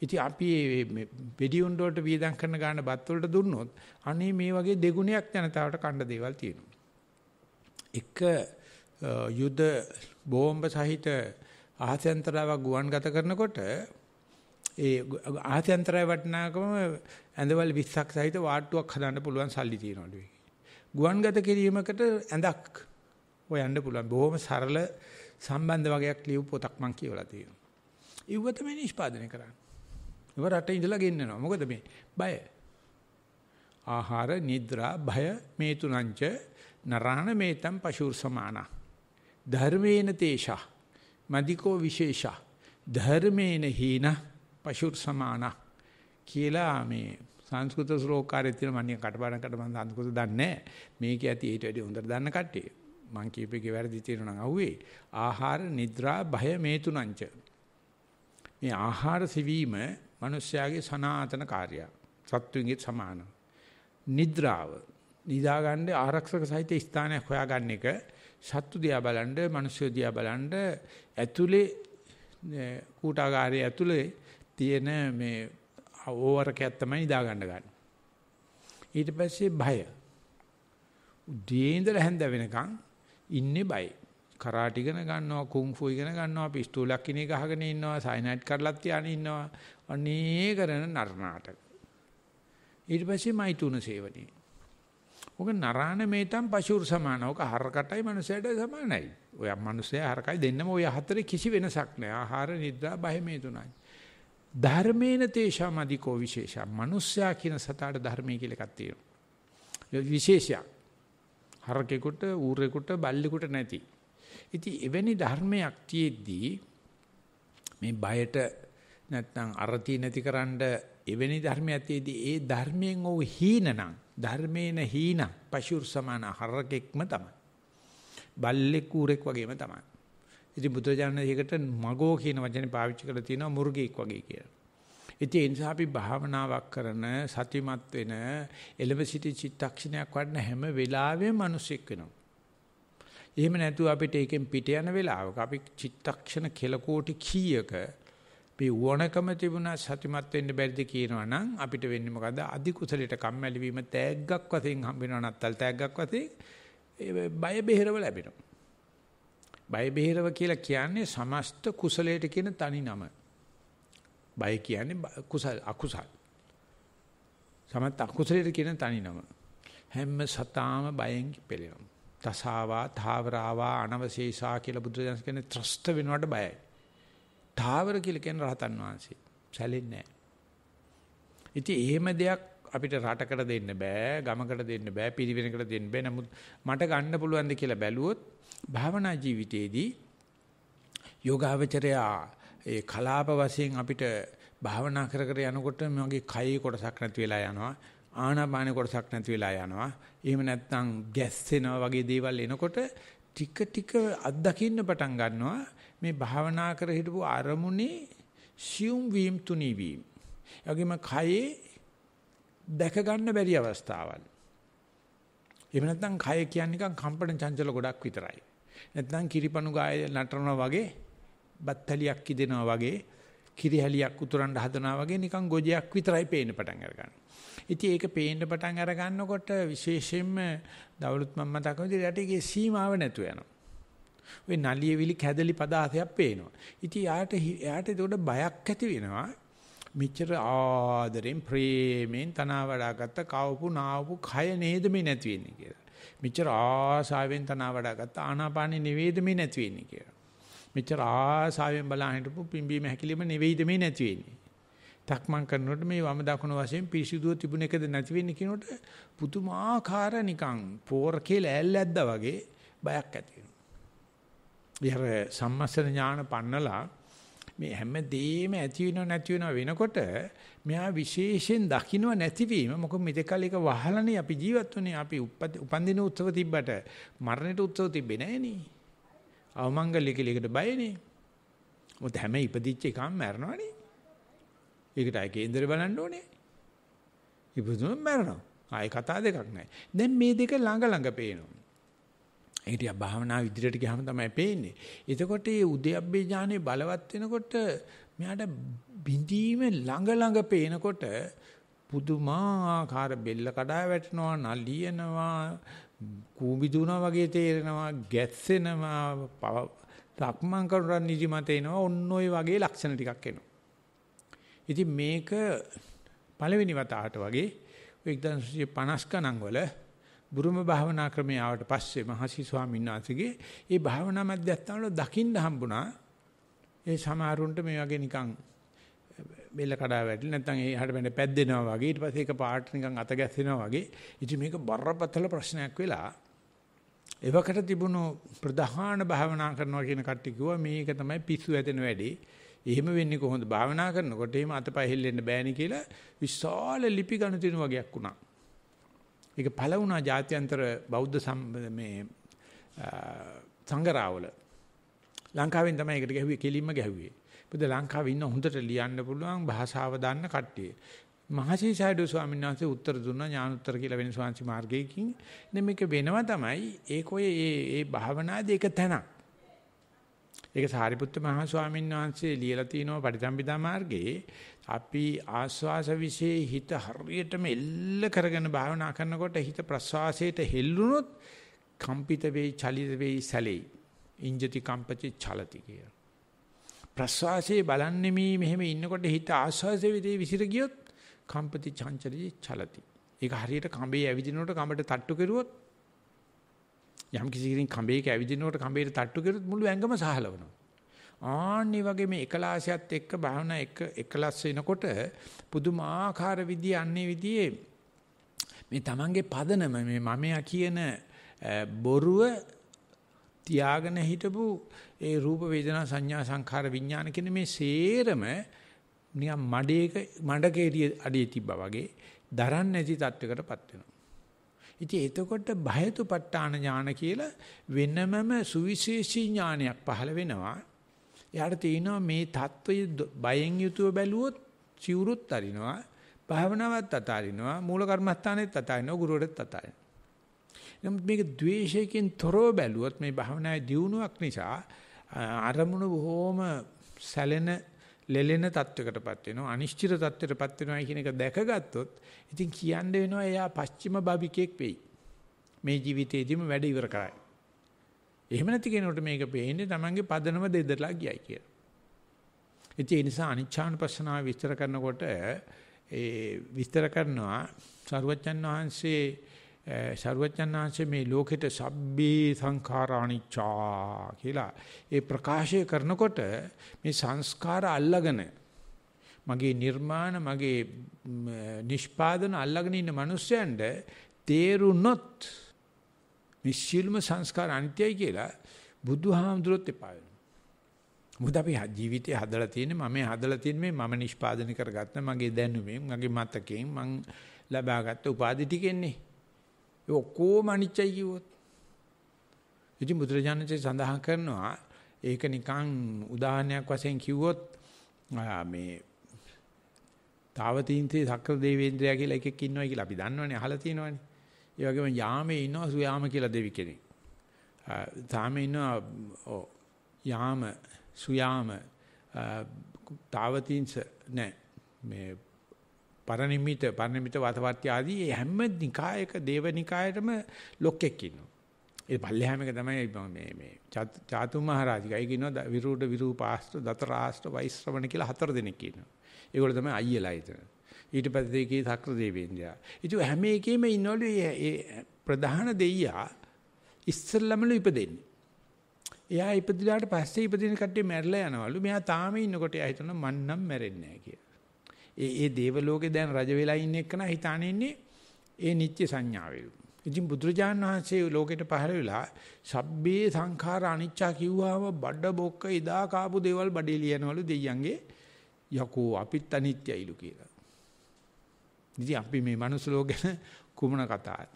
ඉතින් අපි මේ බෙඩියුණ්ඩ වලට වියදම් කරන ගාණ බත් වලට දුන්නොත් අනේ මේ වගේ දෙගුණයක් ජනතාවට කණ්ඩ දේවල් තියෙනවා. එක යුද බෝම්බ සහිත ආහත්‍යන්තරාවක් ගුවන්ගත කරනකොට ඒ ආහත්‍යන්තරය වටිනාකම ඇඳවල 20ක් සහිත වාට්ටුවක් හදන්න පුළුවන් සල්ලි තියනවලු ඒක. ගුවන්ගත කිරීමකට ඇඳක් හොයන්න පුළුවන්. බොහොම සරල සම්බන්ධ වගයක් ලියු පොතක් මම කියවලා තියෙනවා. ඉව්ව තමයි නිෂ්පාදනය කරන්නේ. ඉව රට ඉඳලා ගෙන්නනවා. මොකද මේ බය. ආහාර, නිද්‍රා, භය මේ තුනංච නරාණ මේතම් පශුර් සමාන. ධර්මේන තේෂා. මදිකෝ විශේෂා. ධර්මේන හීන පශුර් සමාන කියලා මේ සංස්කෘත ශ්ලෝකාරයේ තියෙන මන්නේ කටපාඩම්කට මම සංස්කෘත දන්නේ නැහැ. මේක ඇති ඊට වැඩිය හොඳට දන්න කට්ටිය. මං කීපේක වැරදි තියෙනවා නම් අහුවේ. ආහාර, නිද්‍රා, භය මේ තුනංච. මේ ආහාර සෙවීම මිනිස්යාගේ සනාතන කාර්යය. සත්වයින්ගේ සමාන. නිද්‍රාව නිදාගන්න ආරක්ෂක සහිත ස්ථානයක් හොයාගන්න එක සත්තු දිහා බලන්න, මිනිස්සු දිහා බලන්න ඇතුලේ කූටාගාරයේ ඇතුලේ තියෙන මේ ඕවරකයක් තමයි දා ගන්න ගන්න. ඊට පස්සේ භය. උදේ ඉඳලා හැන්ද වෙනකන් ඉන්නේ බයයි. කරාටි ඉගෙන ගන්නවා, කුන්ෆු ඉගෙන ගන්නවා, පිස්තූලක් කිනේ ගහගෙන ඉන්නවා, සයිනයිඩ් කරලත් තියාගෙන ඉන්නවා. අනේ කරන නරනාටක. ඊට පස්සේ මයිතුන සේවනයේ. ඔක නරාණ මේතම් පශුර් සමාන. ඔක හරකටයි මනුස්සයට සමානයි. ඔය මනුස්සයා හරකයි දෙන්නම ඔය හතරේ කිසි වෙනසක් නැහැ. ආහාර, නිද්‍රා, බය මේ තුනයි. ධර්මේන තේෂාමදිකෝ විශේෂා මිනිස්සයා කියන සතාට ධර්මයේ කියලා එකක් තියෙනවා විශේෂයක් හරකෙකුට ඌරෙකුට බල්ලෙකුට නැති ඉතින් එවැනි ධර්මයක් තියෙද්දී මේ බයට නැත්නම් අරති නැතිකරන්න එවැනි ධර්මයක් තියෙද්දී ඒ ධර්මයෙන් ඔව් හීනනම් ධර්මේන හීන පශුර් සමාන හරකෙක්ම තමයි බල්ලෙක් ඌරෙක් වගේම තමයි ඉතින් බුදුරජාණන් ඒකට මගෝ කියන වචනේ පාවිච්චි කරලා තිනවා මුර්ගෙක් වගේ කියලා. ඉතින් ඒ නිසා අපි භාවනාවක් කරන සතිමත් වෙන එළඹ සිටි චිත්තක්ෂණයක් වඩන හැම වෙලාවෙම මිනිසෙක් වෙනවා. එහෙම නැතුව අපිට ඒකෙන් පිට යන වෙලාවක අපි චිත්තක්ෂණ කෙලකෝටි කීයක මේ වණකම තිබුණා සතිමත් වෙන්න බැරිද කියනවා නම් අපිට වෙන්නේ මොකද අධි කුසලයට කම්මැලි වීම තෑග්ගක් වශයෙන් හම්බ වෙනවා නැත්නම් තෑග්ගක් වශයෙන් බය බෙහෙරව ලැබෙනවා බය බේරව කියලා කියන්නේ සමස්ත කුසලයට කියන තනි නම. බය කියන්නේ කුසල අකුසල්. සමත් අකුසලයට කියන තනි නම. හැම සතාම බයෙන් පෙළෙනවා. තසාවා, තාවරාවා, අනවශේෂා කියලා බුදුදහම කියන්නේ ත්‍රස්ත වෙනවට බයයි. තාවර කියලා කියන රහතන් වහන්සේ. සැලෙන්නේ නැහැ. ඉතින් එහෙම දෙයක් අපිට රටකට දෙන්න බෑ, ගමකට දෙන්න බෑ, පිරිවෙනකට දෙන්න බෑ. නමුත් මට ගන්න පුළුවන් ද කියලා බැලුවොත් භාවනා ජීවිතයේදී යෝගාවචරයා ඒ කලාප වශයෙන් අපිට භාවනා කර කර යනකොට මගේ කයේ කොටසක් නැති වෙලා යනවා ආනාපාන කොටසක් නැති වෙලා යනවා එහෙම නැත්නම් ගැස්සෙනවා වගේ දේවල් එනකොට ටික ටික අත්දකින්න පටන් ගන්නවා මේ භාවනා කර හිටපු අරමුණේ සියුම් වීම තුනී වීම. යගිම කයේ දැක ගන්න බැරි අවස්ථාවල්. එහෙම නැත්නම් කය කියන්නේ නිකන් කම්පන චංචල ගොඩක් විතරයි. නැත්නම් කිරිපණු ගාය නටනවා වගේ, බත්තලියක් කිදෙනවා වගේ, කිරිහැලියක් උතුරන්න හදනවා වගේ නිකන් ගොජයක් විතරයි පේන්න පටන් අරගන්න. ඉතින් ඒක පේන්න පටන් අර ගන්නකොට විශේෂයෙන්ම දවලුත් මම මතක වෙදි රටේ සීමාව නැතු වෙනවා. ඔය නලියවිලි කැදලි පදාසයක් පේනවා. ඉතින් යාට යාට ඒකට බයක් ඇති වෙනවා. මෙච්චර ආදරෙන් ප්‍රේමෙන් තනවාඩාගත්ත කවපු නාවපු කය නේද මේ නැති වෙන්නේ කියලා. මෙච්චර ආසාවෙන් තනවාඩාගත්ත ආනාපානෙ නෙවෙයිද මේ නැති වෙන්නේ කියලා. මෙච්චර ආසාවෙන් බලහිටපු පිම්බීම හැකිලිම නෙවෙයිද මේ නැති වෙන්නේ. තක්මන් කරනකොට මේ වම දකුණ වශයෙන් පිරිසිදුව තිබුණ එකද නැති වෙන්නේ කියනකොට පුදුමාකාර නිකන් පෝර කියලා ඇල්ලැද්දා වගේ බයක් ඇති වෙනවා. විහර සම්මස්න ඥාන පන්නලා මේ හැම දෙයක්ම ඇති වෙනව නැති වෙනව වෙනකොට මෙයා විශේෂයෙන් දකින්න නැතිවීම මොකද මෙතකල් එක වහලානේ අපි ජීවත් වුනේ අපි උපන්දින උත්සව තිබ්බට මරණයට උත්සව තිබ්බේ නෑනේ අවමංගලිකලයකට බයනේ මොකද හැම ඉපදිච්ච එකම මැරෙනවනේ ඒකට ආයේ කේන්දර බලන්න ඕනේ ඉපදුනොත් මැරෙනවා ආයේ කතා දෙකක් නෑ දැන් මේ දෙක ළඟ ළඟ පේනවා ඒක ටික භාවනා ඉදිරියට ගියාම තමයි පේන්නේ. එතකොට මේ උද්‍යප්පේ ඥානේ බලවත් වෙනකොට මෙයාට බිඳීම ළඟ ළඟ පේනකොට පුදුමාකාර බෙල්ල කඩා වැටෙනවා, නලියනවා, කූඹි දුණා වගේ තේරෙනවා, ගැස්සෙනවා, තක්මන් කරන නිදිමත එනවා. ඔන්න ඔය වගේ ලක්ෂණ ටිකක් එනවා. ඉතින් මේක පළවෙනි වතාවට වගේ 1950 ගණන් වල බුරුම භාවනා ක්‍රමයේ ආවට පස්සේ මහසි ස්වාමීන් වහන්සේගේ ඒ භාවනා මධ්‍යස්ථාන වල දකින්න හම්බුණා ඒ සමහරුන්ට මේ වගේ නිකන් බෙල්ල කඩා වැටිලා නැත්නම් ඒ හැඩ බැඳ පැද්දෙනවා වගේ ඊට පස්සේ ඒක පාට නිකන් අත ගැස්සෙනවා වගේ ඉතින් මේක බරපතල ප්‍රශ්නයක් වෙලා එවකට තිබුණු ප්‍රධාන භාවනා කරනවා කියන කට්ටිය කිව්වා මේක තමයි පිස්සු ඇදෙන වැඩේ එහෙම වෙන්නේ කොහොමද භාවනා කරනකොට එහෙම අතපය හෙල්ලෙන්න බෑනේ කියලා විශාල ලිපි ගණු තිනු වගේක් වුණා ඒක පළ වුණා ජාත්‍යන්තර බෞද්ධ මේ සංගරාවල. ලංකාවෙන් තමයි ඒකට ගැහුවේ කෙලින්ම ගැහුවේ. මොකද ලංකාවේ ඉන්න හොඳට ලියන්න පුළුවන් භාෂාව දන්න කට්ටිය. මහසී සයිඩෝ ස්වාමීන් වහන්සේ උත්තර දුන්නා ඥානෝත්තර කියලා වෙන ස්වාංශි මාර්ගයකින්. මේක වෙනවා තමයි ඒක ඔය ඒ ඒ භාවනාදී එක තැනක්. ඒක සාරිපුත්ත මහ ස්වාමීන් වහන්සේ ලියලා තිනවා පටිසම්භිදා මාර්ගයේ අපි ආස්වාස વિશે හිත හරියටම එල්ල කරගෙන භාවනා කරනකොට හිත ප්‍රස්වාසයට හෙල්ලුනොත් කම්පිත වෙයි, චලිත වෙයි, සැලෙයි. ඉංජති කම්පති චලති කිය. ප්‍රස්වාසයේ බලන්නේ මේ මෙහෙම ඉන්නකොට හිත ආස්වාසයේ විදී විසිර ගියොත් කම්පති චංචලී චලති. ඒක හරියට කඹේ ඇවිදිනකොට කඹට තට්ටු කෙරුවොත් යම් කිසි කෙනෙක් කඹේක ඇවිදිනකොට කඹේට තට්ටු කරුත් මුළු ඇඟම සහලවනවා. ආන්නේ වගේ මේ එකලාසියත් එක්ක භාවනා එක එකලස් වෙනකොට පුදුමාකාර විදිය අන්නේ විදියේ මේ Tamanගේ පදනම මේ මමයා කියන බොරුව තියාගෙන හිටපු ඒ රූප වේදනා සංඥා සංඛාර විඥාන කියන මේ සේරම නිකන් මඩේක මඩකේරිය අඩිය තිබ්බා වගේ දරන්න නැති තත්වයකටපත් වෙනවා. ඉතින් එතකොට භයතුපට්ඨාන ඥාන කියලා වෙනමම සුවිශේෂී ඥානයක් පහළ වෙනවා. එයාට තේිනවා මේ தত্ত্বය බයෙන් යුතුව බැලුවොත් චිවුරුත් අරිනවා, භාවනාවත් අතාරිනවා, මූල කර්මස්ථානෙත් අතාරිනවා, ගුරුවරයෙත් අතාරිනවා. නමුත් මේක ද්වේෂයෙන් තොරව බැලුවොත් මේ භාවනාවේ දියුණුවක් නිසා අරමුණු බොහොම සැලෙන ලෙලෙන තත්වයකටපත් වෙනවා අනිශ්චිත තත්වයකටපත් වෙනවා කියන එක දැකගත්තොත් ඉතින් කියන්න වෙනවා එයා පස්චිම බබිකෙක් වෙයි මේ ජීවිතේදීම වැඩ ඉවර කරයි එහෙම නැති කෙනෙකුට මේක පේන්නේ Tamange පදනම දෙදලා ගියයි කියලා ඉතින් ඒ නිසා අනිච්ඡානුපස්සනාව විස්තර කරනකොට ඒ විස්තර කරනවා සරුවච්චන් වහන්සේ සරුවචනාංශයේ මේ ලෝකෙට සබ්බේ සංඛාරාණිච්චා කියලා ඒ ප්‍රකාශය කරනකොට මේ සංස්කාර අල්ලගෙන මගේ නිර්මාණ මගේ නිෂ්පාදන අල්ලගෙන ඉන්න මිනිස්සයන්ට තේරුනොත් මේ සියලුම සංස්කාර අනිත්‍යයි කියලා බුදුහාමුදුරුවොත් එපා වෙනවා. මොකද අපි ජීවිතේ හදලා තියෙන්නේ මම හදලා තියෙන මේ මම නිෂ්පාදනය කරගත්ත මගේ දැනුමෙන් මගේ මතකයෙන් මං ලබාගත්ත උපාධි ටිකෙන්නේ. ඒ ඔක්කොම අනිච්චයි කිව්වොත්. ඉතින් බුදුරජාණන්සේ සඳහන් කරනවා ඒක නිකන් උදාහරණයක් වශයෙන් කිව්වොත් මේ තාවතීන්තේ සක්‍ර දෙවීන්ද්‍රයා කියලා එකෙක් ඉන්නවා කියලා අපි දන්නවනේ අහලා තියෙනවනේ. ඒ වගේම යාමේ ඉන්නවා සුයාම කියලා දෙවි කෙනෙක්. තාමේ ඉන්නවා යාම සුයාම තාවතීන්ස නෑ මේ පරණිමිත පරණිමිත වාතවත්‍ය ආදී හැම නිකායක දේවනිකායතම ලොක්ෙක් ඉන්නවා. ඒ පල්ලෙහාම එක තමයි මේ මේ චාතු මහරජිකයි කියනවා විරූඩ විරූපාස්ත්‍ර දතරාස්ත්‍ර වෛශ්‍රවණ කියලා හතර දෙනෙක් ඉන්නවා. ඒගොල්ලෝ තමයි අයියලා ඉතන. ඊට පස්සේ දෙකේ සක්‍ර දෙවීන්දයා. ඉතින් හැම එකෙම ඉන්නවලු ඒ ප්‍රධාන දෙයියා ඉස්සල්ලාමලු ඉපදෙන්නේ. එයා ඉපදිලාට පස්සේ ඉපදින කට්ටිය මැරිලා යනවලු. මෙයා තාම ඉන්නකොට එයා හිතනවා මන්නම් මැරෙන්නේ නැහැ කියලා. ඒ ඒ දේව ලෝකේ දැන් රජ වෙලා ඉන්න එක්කන හිතාන ඉන්නේ ඒ නිත්‍ය සංඥාවෙලු. ඉතින් බුදුරජාණන් වහන්සේ ලෝකෙට පහළ වෙලා සබ්බේ සංඛාර අනිච්චා කිව්වම බඩ බොක්ක ඉදා කාපු දේවල් බඩේ ලියනවලු දෙයියන්ගේ යකෝ අපිත් අනිත්‍යයිලු කියලා. ඉතින් අපි මේ මනුස්ස ලෝකෙන කුමන කතාවද?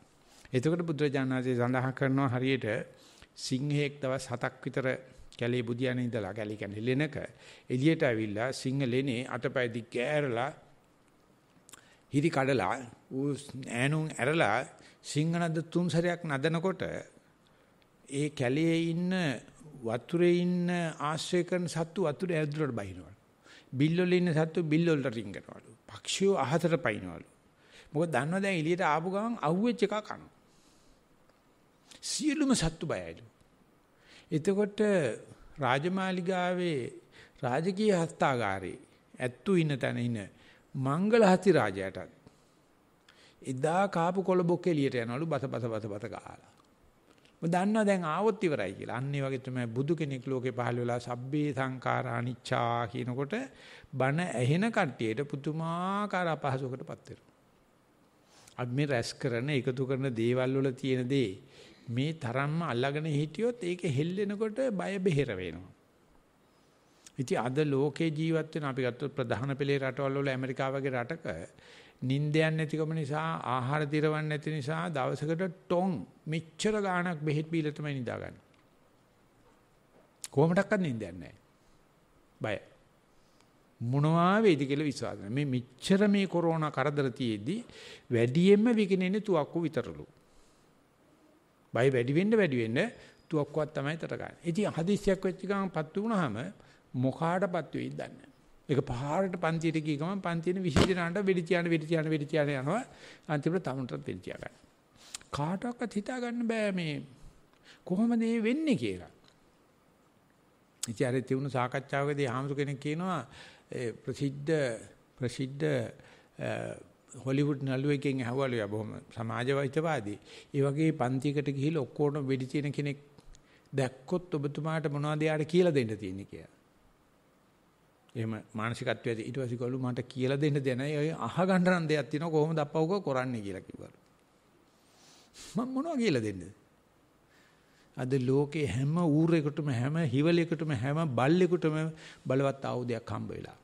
එතකොට බුදුරජාණන් වහන්සේ සඳහන් කරනවා හරියට සිංහයෙක් දවස් 7ක් විතර කැලේ බුදියානේ ඉඳලා කැලේ කියන්නේ ලෙනක එළියට ඇවිල්ලා සිංහලෙනේ අතපය දික් කෑරලා හිරි කඩලා ඌ ඈනුන් ඇරලා සිංහනද තුන් සැරයක් නදනකොට ඒ කැලේ ඉන්න වතුරේ ඉන්න ආශ්‍රය කරන සත්තු වතුර ඇතුළට බහිනවලු. බිල්වල ඉන්න සත්තු බිල්වලට රිංගනවලු. පක්ෂියෝ අහසට පයින්නවලු. මොකද දන්නවද දැන් එළියට ආපු ගමන් අහුවෙච්ච එක කනවා. සියලුම සත්තු බයයිලු. එතකොට රාජමාලිගාවේ රාජකීය හස්තාගාරේ ඇත්තු ඉන්න තැන ඉන මංගලහති රාජයාටත් එදා කාපු කොළබොක් එළියට යනවලු බස බස බස බස ගාලා. මම දන්නවා දැන් ආවොත් ඉවරයි කියලා. අන්න ඒ වගේ තමයි බුදු කෙනෙක් ලෝකේ පහළ වෙලා සබ්බේ සංඛාරා අනිච්චා කියනකොට බණ ඇහෙන කට්ටියට පුදුමාකාර අපහසුකටපත් වෙනවා. අපි මේ රැස් කරන, එකතු කරන දේවල් වල තියෙන දේ මේ තරම්ම අල්ලාගෙන හිටියොත් ඒක හෙල්ලෙනකොට බය බෙහෙර වෙනවා. ඉතින් අද ලෝකේ ජීවත් වෙන අපි ගත්තොත් ප්‍රධාන පෙළේ රටවල් වල ඇමරිකාව වගේ රටක නිින්දයන් නැතිකම නිසා ආහාර දිරවන්නේ නැති නිසා දවසකට ටොන් මෙච්චර ගාණක් බෙහෙත් බීලා තමයි නිදාගන්නේ. කොහොමඩක්වත් නිින්දයක් නැහැ. බය. මොනවා වේද කියලා විශ්වාස නැහැ. මේ මෙච්චර මේ කොරෝනා කරදර තියේදී වැඩියෙන්ම විකිනෙන්නේ තුවක්කු විතරලු. බය වැඩි වෙන්න වැඩි වෙන්න තුවක්කුවක් තමයි තටගන්නේ. ඉතින් හදිස්සියක් වෙච්ච ගමන් පත් වුණාම මොකාටපත් වෙයිද දන්නේ නැහැ. ඒක පහාරට පන්තියට ගිය ගමන් පන්තියේ විශේෂණාට වෙඩි තියාන වෙඩි තියාන වෙඩි තියාන යනවා අන්තිමට තමන්ටත් වෙඩි තියා ගන්න. කාටවත් හිතා ගන්න බෑ මේ කොහොමද මේ වෙන්නේ කියලා. ඉතින් අර තියුණු සාකච්ඡාවකදී ආහමතු කෙනෙක් කියනවා ප්‍රසිද්ධ ප්‍රසිද්ධ හොලිවුඩ් නළුවෙක්ගෙන් ඇහුවලු යා බොහොම සමාජවාදීතවාදී. ඒ වගේ පන්තියකට ගිහිල්ලා ඔක්කොටම වෙඩි තියෙන කෙනෙක් දැක්කොත් ඔබතුමාට මොනවද යාට කියලා දෙන්න තියෙන්නේ කියලා. එහෙම මානසිකත්වයේ ඊට පස්සේ ගලු මට කියලා දෙන්න දෙන අය අහගන්න නම් දෙයක් තියෙනවා කොහොමද අප්පවක කරන්නේ කියලා කිව්වලු. මම මොනවද කියලා දෙන්නේ? අද ලෝකේ හැම ඌරෙකුටම හැම හිවලෙකුටම හැම බල්ලෙකුටම බලවත් ආයුධයක් හම්බ වෙලා.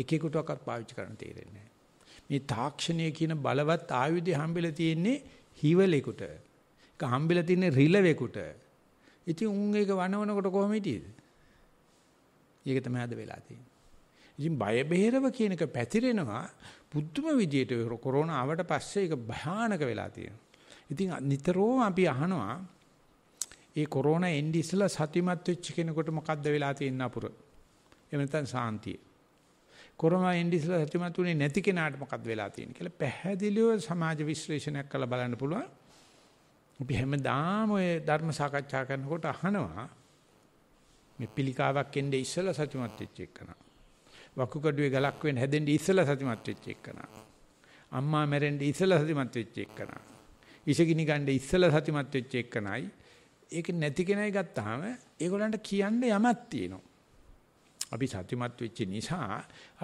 එකෙකුටවත් පාවිච්චි කරන්න තේරෙන්නේ නැහැ. මේ තාක්ෂණය කියන බලවත් ආයුධය හම්බෙලා තියෙන්නේ හිවලෙකුට. ඒක හම්බෙලා තියෙන්නේ රිලෙවෙකුට. ඉතින් උන් ඒක වනවනකොට කොහොම හිටියේද? ඒක තමයි අද වෙලා තියෙන්නේ. ඉතින් බය බෙහෙරව කියනක පැතිරෙනවා පුදුම විදියට කොරෝනා ආවට පස්සේ ඒක භයානක වෙලා තියෙනවා. ඉතින් නිතරම අපි අහනවා ඒ කොරෝනා එන්නේ ඉස්සලා සතිමත් වෙච්ච කෙනෙකුට මොකද්ද වෙලා තියෙන්න අපුර. එහෙම නැත්නම් සාන්තිය. කොරමා එන්ඩිස්ලා සත්‍යමත් උනේ නැති කෙනාට මොකද වෙලා තියෙන්නේ කියලා පැහැදිලිව සමාජ විශ්ලේෂණයක් කරලා බලන්න පුළුවන්. අපි හැමදාම ඔය ධර්ම සාකච්ඡා කරනකොට අහනවා මේ පිළිකාවක් එන්නේ ඉස්සලා සත්‍යමත් වෙච්ච එකනා. වකුගඩුවේ ගලක් වෙන්න හැදෙන්නේ ඉස්සලා සත්‍යමත් වෙච්ච එකනා. අම්මා මැරෙන්නේ ඉස්සලා සත්‍යමත් වෙච්ච එකනා. ඉසගිනි ගන්න ඉස්සලා සත්‍යමත් වෙච්ච එකනයි. ඒක නැති කෙනයි ගත්තාම ඒගොල්ලන්ට කියන්න යමක් තියෙනවා. අපි සතුටුමත් වෙච්ච නිසා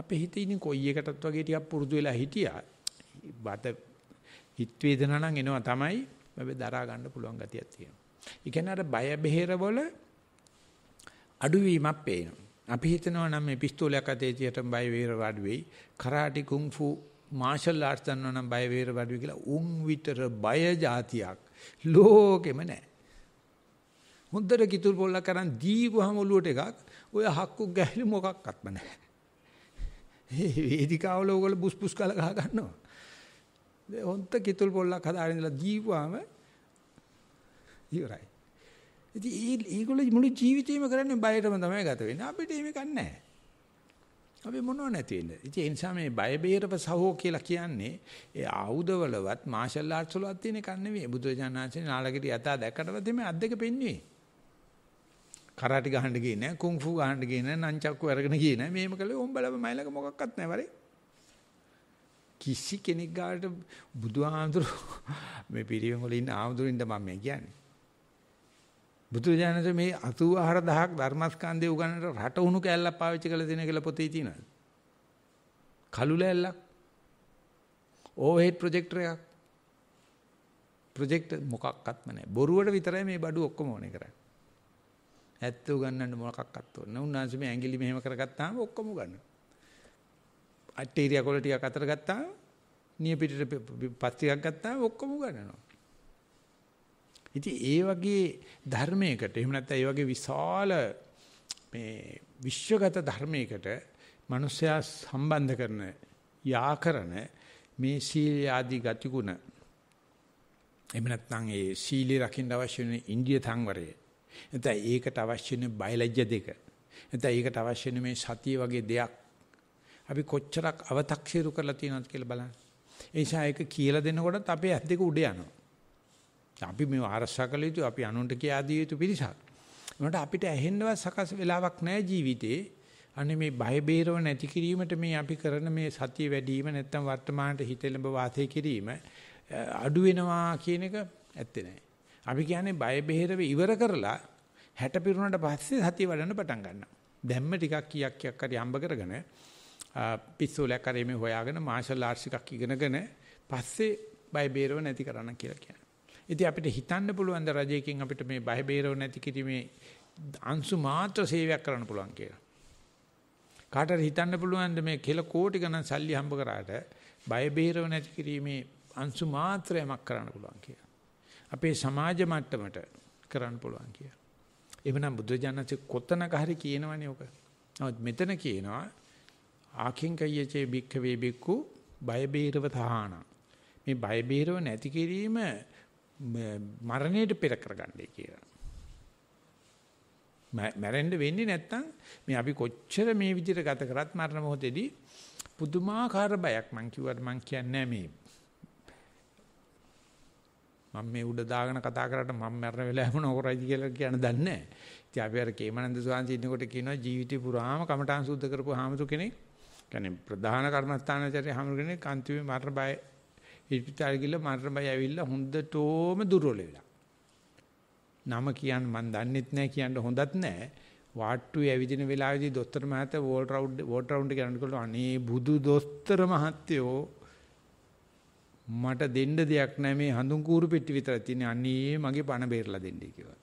අපේ හිතේ ඉතින් කොයි එකටත් වගේ ටිකක් පුරුදු වෙලා හිටියා. බත හිත වේදනා නම් එනවා තමයි. හැබැයි දරා ගන්න පුළුවන් ගතියක් තියෙනවා. ඒ කියන්නේ අර බය බෙහෙරවල අඩුවීමක් පේනවා. අපි හිතනවා නම් මේ පිස්තෝලයක් අතේ තියටම බය වේර වඩ වෙයි. කරාටි කුන්ෆු මාෂල් ආර්ට්ස් දන්නවා නම් බය වේර වඩ වෙයි කියලා උන් විතර බය જાතියක් ලෝකෙම නැහැ. හොඳට කිතුල් පොල්ලක් කරන් දීපුවම ඔලුවට එකක් ඔය හක්කු ගැහිලි මොකක්වත්ම නැහැ. මේ වේදිකාවල ඕගොල්ලෝ බුස්පුස් කල ගහ ගන්නවා. හොන්ත කිතුල් පොල්ලක් හදාගෙන ඉඳලා දීපුවාම ඉවරයි. ඉතින් ඒගොල්ලෝ මුළු ජීවිතේම කරන්නේ බයටම තමයි ගත වෙන්නේ. අපිට මේක නැහැ. අපි මොනව නැති වෙන්නේ. ඉතින් ඒ නිසා මේ බය බේරප සහෝ කියලා කියන්නේ ඒ ආයුධවලවත් මාෂල් ආර්ට්ස් වලවත් තියෙන එකක් නෙවෙයි. බුදුරජාණන් වහන්සේ නාලගිරි යථා දැක්කට පස්සේ මේ අද්දක පෙන්වුවේ. කරාටි ගහන්න ගියේ නැහැ, කුන් ෆු ගහන්න ගියේ නැහැ, නංචක්කු අරගෙන ගියේ නැහැ. මෙහෙම කළේ උඹලම මයිලක මොකක්වත් නැහැ වරේ. කිසි කෙනෙක් ගාට බුදුහාඳුර <laughs> මේ පිරිවෙන් වල ඉන්න ආඳුරින්ද මම මේ කියන්නේ. බුදුජානක මේ 84000ක් ධර්මස්කන්ධය උගන්නට රට උණු කැල්ලක් පාවිච්චි කරලා තියෙන කියලා පොතේ තියෙනවා. කළු ලෑල්ලක්. ඕහෙඩ් ප්‍රොජෙක්ටර් එකක්. ප්‍රොජෙක්ට් මොකක්වත්ම නැහැ. බොරුවට විතරයි මේ බඩු ඔක්කොම ඕනේ කරන්නේ. ඇත්ත උගන්නන්න මොකක්වත් ඕනේ නැහැ. උන්වහන්සේ මේ ඇඟිලි මෙහෙම කරගත්තාම ඔක්කොම උගන්වනවා. අට්ටීරියා කොළ ටිකක් අතර ගත්තාම නිය පිටට පස් ටිකක් ගත්තාම ඔක්කොම උගන්වනවා. ඉතින් ඒ වගේ ධර්මයකට එහෙම නැත්නම් ඒ වගේ විශාල මේ විශ්වගත ධර්මයකට මිනිසයා සම්බන්ධ කරන යාකරන මේ සීල ආදී ගතිගුණ එහෙම නැත්නම් ඒ සීලය රකින්න අවශ්‍ය වෙන ඉන්දිය සංවරය නැත්නම් ඒකට අවශ්‍ය වෙන බයලජ්‍ය දෙක. නැත්නම් ඒකට අවශ්‍ය මේ සතිය වගේ දෙයක් අපි කොච්චරක් අව탁සිරු කරලා තියෙනවද කියලා බලන්න. ඒ නිසා ඒක කියලා දෙනකොටත් අපේ ඇස් දෙක උඩ යනවා. අපි මේ ආරක්ෂා කළ යුතු අපි අනුන්ට කියා දිය යුතු පිරිසක්. උනට අපිට ඇහෙන්නවත් සකස් වෙලාවක් නැහැ ජීවිතේ. අනේ මේ බය බේරව නැති කිරීමට මේ අපි කරන මේ සතිය වැඩිම නැත්තම් වර්තමානට හිතෙලඹ වාසය කිරීම අඩු වෙනවා කියන එක ඇත්තේ නැහැ. අපි කියන්නේ බය බේරව ඉවර කරලා 60 පිරුණට පස්සේ සතිය වඩන්න පටන් ගන්නවා. දැම්ම ටිකක් කීයක් කීයක් හරි හම්බ කරගෙන පිස්සෝලයක් හරි මේ හොයාගෙන මාෂල් ආර්ට්ස් එකක් ඉගෙනගෙන පස්සේ බය බේරව නැති කරන්න කියලා කියනවා. ඉතින් අපිට හිතන්න පුළුවන් ද රජයකින් අපිට මේ බය බේරව නැති කිරීමේ අංශු මාත්‍ර සේවයක් කරන්න පුළුවන් කියලා. කාටද හිතන්න පුළුවන් මේ කෙල කෝටි ගණන් සල්ලි හම්බ කරාට බය බේරව නැති කිරීමේ අංශු මාත්‍රයක් කරන්න පුළුවන් කියලා. අපේ සමාජ මට්ටමට කරන්න පුළුවන් කියලා. එවනම් බුදුජානක කොතනක හරි කියනවනේ ඔක. නමුත් මෙතන කියනවා ආඛින් කයචේ භික්ඛවේ බික්කු බය බේරව තහාන. මේ බය බේරව නැති කිරීම මරණයට පෙර කරගන්නයි කියලා. මැරෙන්න වෙන්නේ නැත්තම් මේ අපි කොච්චර මේ විදිහට ගත කරත් මරණ මොහොතේදී පුදුමාකාර බයක් මං කිව්වට මං කියන්නේ මේ මම මේ උඩ දාගෙන කතා කරාට මම මැරෙන වෙලාවෙම නෝකරයිද කියලා කියන දන්නේ නැහැ. ඉතින් අපි අර කේමනන්ද සෝවාන්සි ඉන්නකොට කියනවා ජීවිතේ පුරාම කමඨාන් සුද්ධ කරපු හාමුදුර කෙනෙක්. කියන්නේ ප්‍රධාන කර්මස්ථානාචාර්ය හාමුදුර කෙනෙක් අන්තිමේ මරණ බය හිස්පිටල් ගිහලා මරණ බය ඇවිල්ලා හොඳටම දුර්වල වෙලා. නම කියන්න මන් දන්නෙත් නැහැ කියන්න හොඳත් නැහැ. වාට්ටුවේ ඇවිදින වෙලාවේදී දොස්තර මහත්තයා වෝල් රවුන්ඩ් වෝල් රවුන්ඩ් කරනකොට අනේ බුදු දොස්තර මහත්තයෝ මට දෙන්න දෙයක් නැහැ මේ හඳුන් කූරු පෙට්ටි විතරයි තියෙන්නේ අන්නේ මගේ පණ බේරලා දෙන්න කියලා.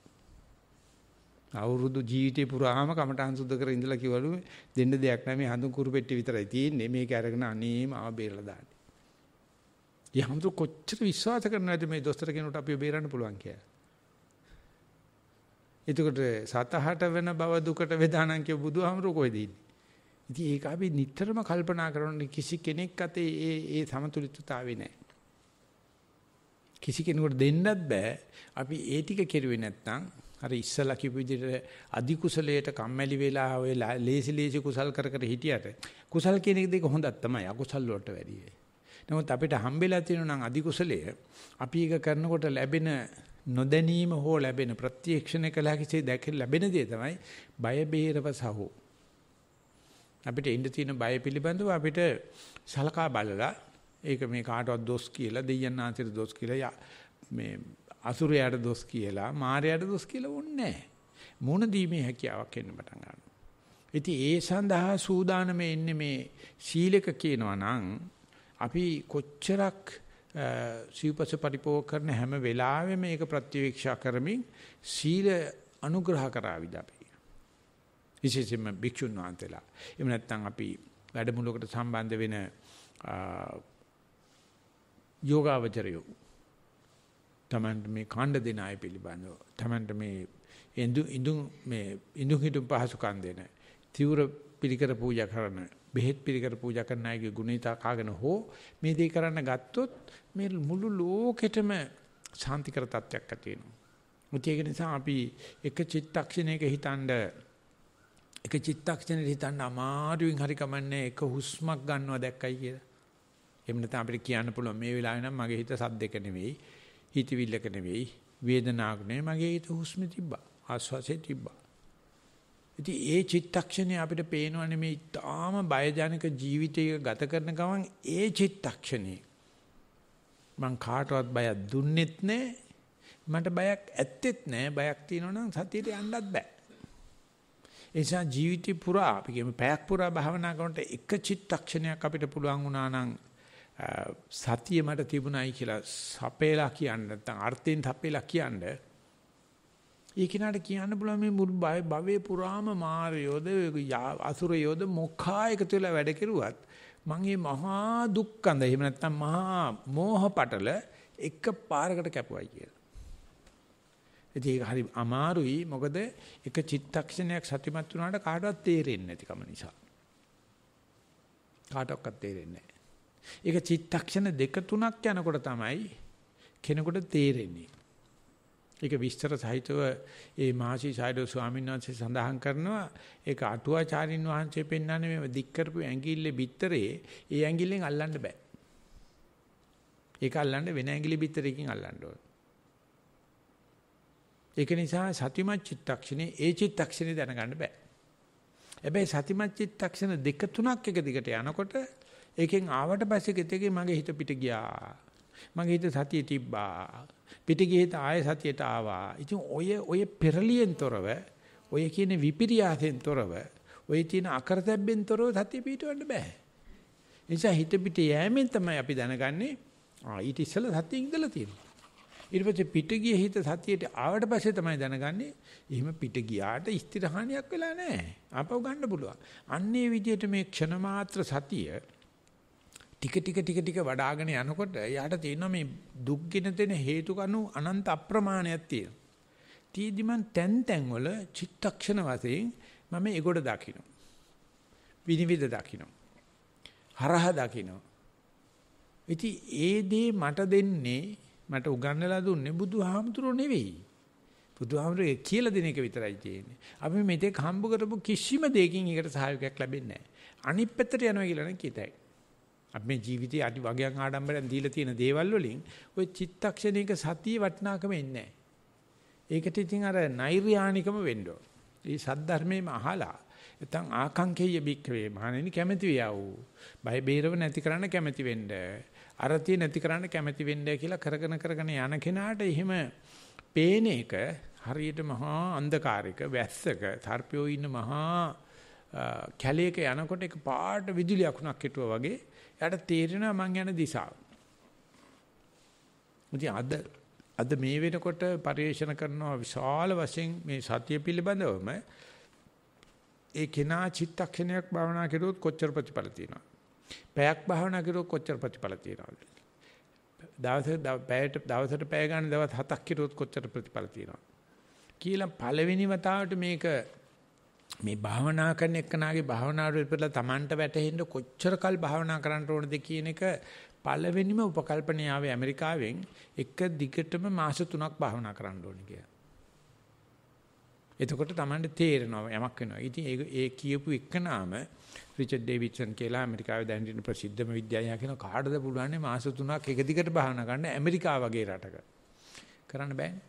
අවුරුදු ජීවිතේ පුරාම කමටහන් සුද්ධ කර ඉඳලා කිවලු දෙන්න දෙයක් නැහැ මේ හඳුන් කූරු පෙට්ටි විතරයි තියෙන්නේ මේක අරගෙන අනේ මාව බේරලා දාන්න. යහමතු කොච්චර විශ්වාස කරනවද මේ දොස්තර කෙනෙකුට අපිව බේරන්න පුළුවන් කියලා. එතකොට සතහට වෙන බව දුකට වේදානම් කිය බුදුහාමුදුර කොයිද ඉන්නේ? ඉතින් ඒක අපි නිතරම කල්පනා කරන කිසි කෙනෙක් අතේ ඒ ඒ සමතුලිතතාවේ නැහැ. කිසි කෙනෙකුට දෙන්නත් බෑ. අපි ඒ ටික කෙරුවේ නැත්නම් අර ඉස්සලා කිව්ව විදිහට අධි කුසලයට කම්මැලි වෙලා ඔය ලේසි ලේසි කුසල් කර කර හිටියට කුසල් කියන එක දෙක හොඳක් තමයි අකුසල් වලට වැඩිය. නමුත් අපිට හම්බෙලා තියෙනවා නම් අධි කුසලය අපි එක කරනකොට ලැබෙන නොදැනීම හෝ ලැබෙන ප්‍රත්‍යක්ෂණය කළා කිසේ දැක ලැබෙන දේ තමයි බය බේරව සහෝ. අපිට ඉන්න තියෙන බය පිළිබඳව අපිට සලකා බලලා ඒක මේ කාටවත් දොස් කියලා දෙයයන් ආන්සිට දොස් කියලා මේ අසුරයාට දොස් කියලා මාරයාට දොස් කියලා වොන්නේ මොන දීමේ හැකියාවක් එන්න පටන් ගන්නවා. ඉතින් ඒ සඳහා සූදානම එන්නේ මේ සීලක කියනවා නම් අපි කොච්චරක් සීපස පරිපෝක කරන හැම වෙලාවෙම මේක ප්‍රතිවීක්ෂා කරමින් සීල අනුග්‍රහ කරાવીද අපි. විශේෂයෙන්ම භික්ෂුන් වහන්සේලා. එහෙම නැත්නම් අපි වැඩමුළුවකට සම්බන්ධ වෙන යෝගාවචරයෝ තමන්ට මේ කාණ්ඩ දෙන අය පිළිබඳව තමන්ට මේ ඉඳු ඉඳු මේ ඉඳු හිටු පහසුකම් දෙන තීව්‍ර පිළිකර පූජා කරන බෙහෙත් පිළිකර පූජා කරන අයගේ ගුණිතා කාගෙන හෝ මේ දේ කරන්න ගත්තොත් මේ මුළු ලෝකෙටම ශාන්තිකර තත්ත්වයක් ඇති වෙනවා. ඒක නිසා අපි එක චිත්තක්ෂණයක හිතනද එක චිත්තක්ෂණයක හිතන්න අමාරුවෙන් හරි කමන්නේ එක හුස්මක් ගන්නවා දැක්කයි කියලා. එහෙම නැත්නම් අපිට කියන්න පුළුවන් මේ වෙලාවේ නම් මගේ හිත සද්දක නෙවෙයි, හිතවිල්ලක නෙවෙයි, වේදනාවක් නෙවෙයි මගේ හිත හුස්ම තිබ්බා, ආස්වාසේ තිබ්බා. ඉතින් ඒ චිත්තක්ෂණේ අපිට පේනවනේ මේ ඊටාම බයජනක ජීවිතය ගත කරන ගමන් ඒ චිත්තක්ෂණේ මං කාටවත් බයක් දුන්නෙත් නෑ මට බයක් ඇත්තෙත් නෑ බයක් තියෙනවනම් සතියට යන්නත් බෑ ඒ නිසා ජීවිතේ පුරා අපි කියමු පැයක් පුරා භාවනා කරනකොට එක චිත්තක්ෂණයක් අපිට පුළුවන් වුණා නම් සතිය මට තිබුණයි කියලා සපේලා කියන්නේ නැත්නම් අර්ථයෙන් සපේලා කියන්නේ ඒ කිනාට කියන්න පුළුවන් මේ මුළු භවයේ පුරාම මායයෝද අසුරයෝද මොඛා එකතු වෙලා වැඩ කෙරුවත් මං මේ මහා දුක්ඛඳ එහෙම නැත්නම් මහා මෝහ පටල එක පාරකට කැපුවයි කියලා. ඉතින් ඒක හරි අමාරුයි මොකද එක චිත්තක්ෂණයක් සතුටුමත් වුණාට කාටවත් තේරෙන්නේ නැතිකම නිසා. කාටවත් තේරෙන්නේ නැහැ. ඒක චිත්තක්ෂණ දෙක තුනක් යනකොට තමයි කෙනෙකුට තේරෙන්නේ. ඒක විස්තර සහිතව ඒ මහසි සයිඩෝ ස්වාමීන් වහන්සේ සඳහන් කරනවා ඒක අටුවාචාරින් වහන්සේ පෙන්වන්නේ මේ දික් කරපු ඇඟිල්ලේ බිත්තරේ ඒ ඇඟිල්ලෙන් අල්ලන්න බෑ. ඒක අල්ලන්න වෙන ඇඟිලි බිත්තරයකින් අල්ලන්න ඕන. ඒක නිසා සතිමත් චිත්තක්ෂණේ ඒ චිත්තක්ෂණේ දැනගන්න බෑ. හැබැයි සතිමත් චිත්තක්ෂණ දෙක තුනක් එක දිගට යනකොට ඒකෙන් ආවට පස්සේ ගෙතේකේ මගේ හිත පිට ගියා. මගේ හිත සතිය තිබ්බා. පිට ගිහිත ආය සතියට ආවා. ඉතින් ඔය ඔය පෙරලියෙන් තොරව ඔය කියන විපිරියාසෙන් තොරව ඔය තියෙන අකරතැබ්බෙන් තොරව සතිය පිටවන්න බෑ. නිසා හිත පිට යෑමෙන් තමයි අපි දැනගන්නේ ආ ඊට ඉස්සෙල්ලා සතිය ඉඳලා තියෙනවා. ඊට පස්සේ පිට ගිය හිත සතියට ආවට පස්සේ තමයි දැනගන්නේ එහෙම පිට ගියාට ස්ථිරහානියක් වෙලා නැහැ. ආපහු ගන්න පුළුවන්. අන්නේ විදිහට මේ ක්ෂණ මාත්‍ර සතිය ටික ටික ටික ටික වඩ아가න යනකොට යාට තියෙනවා මේ දුක්ගෙන දෙන හේතු කණු අනන්ත අප්‍රමාණයක් තියෙනවා. තීදි මන් තැන් තැන් වල චිත්තක්ෂණ වශයෙන් මම ඒගොඩ දකින්න. විනිවිද දකින්න. හරහ දකින්න. ඉතින් ඒ දේ මට දෙන්නේ මට උගන්වලා දුන්නේ බුදුහාමුදුරුවෝ නෙවෙයි. බුදුහාමුදුරුවෝ කියලා දෙන එක විතරයි තියෙන්නේ. අපි මෙතෙක් හම්බ කරපු කිසිම දෙයකින් ඒකට සහයෝගයක් ලැබෙන්නේ නැහැ. අනිත් පැත්තට යනවා කියලා නම් කියතයි. අපි මේ ජීවිතේ අටි වගයන් ආඩම්බරයෙන් දීලා තියෙන දේවල් වලින් ওই චිත්තක්ෂණයක සතිය වටිනාකම එන්නේ නැහැ. ඒකට ඉතින් අර නෛර්යානිකම වෙන්න ඕන. මේ සද්ධර්මයේම අහලා නැත්නම් ආකංකේය බික්කවේ මහණෙනි කැමැති වියව. බය බේරව නැති කරන්න කැමැති වෙන්න. අරතිය නැති කරන්න කැමැති වෙන්න කියලා කරගෙන කරගෙන යන කෙනාට එහෙම පේන එක හරියට මහා අන්ධකාරයක වැස්සක තර්පියෝ ඉන්න මහා කැලේක යනකොට එක පාට විදුලි අකුණක් හිටුවා වගේ එයාට තේරෙනවා මං යන දිශාව. මුදී අද අද මේ වෙනකොට පරිශන කරනවා විශාල වශයෙන් මේ සතිය පිළිබඳවම ඒ කෙනා චිත්තක්ෂණයක් භාවනා කරුවොත් කොච්චර ප්‍රතිඵල තියෙනවද? පැයක් භාවනා කරුවොත් කොච්චර ප්‍රතිඵල තියෙනවද? දවසට පැයට දවසට පැය ගන්න දවස් හතක් කරුවොත් කොච්චර ප්‍රතිඵල තියෙනවද? කියලා පළවෙනි වතාවට මේක මේ භාවනා කරන එක්කනාගේ භාවනාවට විතරලා Tamanට වැටෙන්න කොච්චරකල් භාවනා කරන්න ඕනද කියන එක පළවෙනිම උපකල්පනය ආවේ ඇමරිකාවෙන් එක දිගටම මාස 3ක් භාවනා කරන්න ඕන කියලා. එතකොට Tamanට තේරෙනවා යමක් වෙනවා. ඉතින් ඒ ඒ කියපු එකනාම රිචඩ් ඩේවිඩ්සන් කියලා ඇමරිකාවේ දැන් ඉන්න ප්‍රසිද්ධම විද්‍යාඥයා කියන කාටද පුළුවන් මාස 3ක් එක දිගට භාවනා කරන්න ඇමරිකාව වගේ රටක. කරන්න බෑනේ.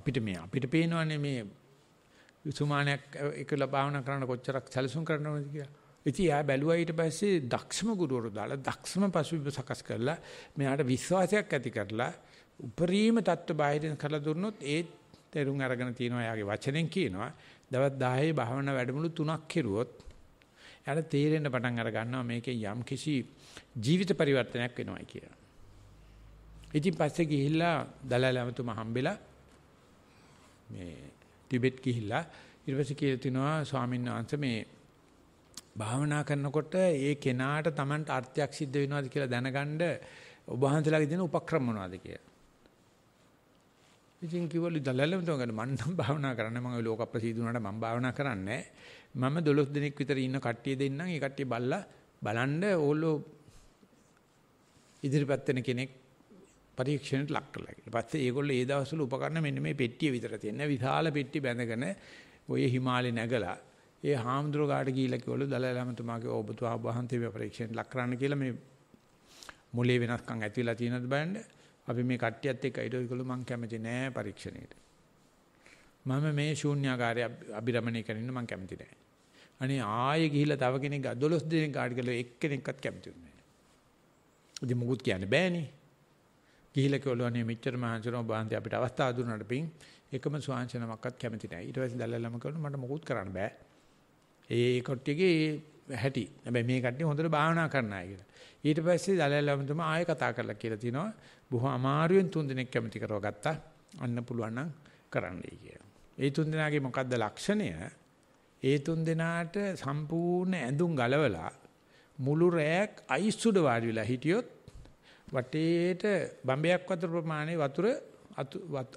අපිට මේ අපිට පේනවනේ මේ සුමානයක් එකල භාවනා කරන්න කොච්චරක් සැලසුම් කරනවද කියලා. ඉතින් යා බැලුවා ඊට පස්සේ දක්ෂම ගුරුවරු දාලා දක්ෂම පසුබිම සකස් කරලා මෙයාට විශ්වාසයක් ඇති කරලා උපරිම தত্ত্ব බාහිරින් කරලා දුන්නොත් ඒ තේරුම් අරගෙන තිනවා යාගේ වචනෙන් කියනවා දවස් 10 භාවනා වැඩමුළු තුනක් කෙරුවොත් එයාට තේරෙන්න පටන් අර ගන්නවා මේකෙන් යම් කිසි ජීවිත පරිවර්තනයක් වෙනවායි කියලා. ඉතින් පස්සේ ගිහිල්ලා දලලමතුම හම්බෙලා මේ ටිබෙට් ගිහිල්ලා ඊට පස්සේ කියලා තිනවා ස්වාමීන් වහන්සේ මේ භාවනා කරනකොට ඒ කෙනාට Tamanට අර්ථයක් සිද්ධ වෙනවද කියලා දැනගන්න ඔබ වහන්සේලාගේ දෙන උපක්‍රම මොනවද කියලා. ඉතින් කිව්වලු දලලම තමයි මම නම් භාවනා කරන්නේ මම ලෝක ප්‍රසිද්ධ වුණාට මම භාවනා කරන්නේ මම 12 දිනක් විතර ඉන්න කට්ටිය දෙන්නම් ඒ කට්ටිය බල්ලා බලන්න ඕලෝ ඉදිරිපත් වෙන කෙනෙක් පරීක්ෂණයට ලක් කරලා කියලා. පස්සේ ඒගොල්ලෝ ඒ දවස්වල උපකරණ මෙන්න මේ පෙට්ටිය විතර තියෙන විශාල පෙට්ටි බැඳගෙන ඔය හිමාලේ නැගලා ඒ හාමුදුරුවෝ ගාට ගිහිල්ලා කිව්වලු දලලමතුමාගේ ඔබතුමා වහන්සේ මේ පරීක්ෂණයට ලක් කරන්න කියලා මේ මොලේ වෙනස්කම් ඇති වෙලා තියෙනවද බලන්න. අපි මේ කට්ටියත් එක්ක ඊටවිකලු මං කැමති නෑ පරීක්ෂණයට. මම මේ ශූන්‍යාකාරය අබිරමණය කරන්න මං කැමති නෑ. අනේ ආයෙ ගිහිල්ලා තව කෙනෙක් 12 දෙනෙක් කාට කියලා එක්කෙනෙක්වත් කැමති නෑ. ඉතින් මොකුත් කියන්න බෑනේ. ගිහිලා කියලා නේ මෙච්චර මහන්සිරෝ බාන්ති අපිට අවස්ථාව දුන්නාට පින් එකම ස්වාංශනමක්වත් කැමති නැහැ. ඊට පස්සේ දැල්ලලම කරනවා මට මොකුත් කරන්න බෑ. ඒ කොට්ටියගේ හැටි. හැබැයි මේ කට්ටිය හොඳට භාවනා කරන අය කියලා. ඊට පස්සේ දලලම තමයි ආයෙ කතා කරලා කියලා තිනවා. බොහොම අමාරුවෙන් තුන් දිනක් කැමති කරව ගත්තා. අන්න පුළුවන් නම් කරන්නයි කියලා. ඒ තුන් දිනාගේ මොකද්ද ලක්ෂණය? ඒ තුන් දිනාට සම්පූර්ණ ඇඳුම් ගලවලා මුළු රැයක් අයිස් උඩ වාඩි වෙලා හිටියොත් වටේට බම්බයක් වතුර ප්‍රමාණය වතුර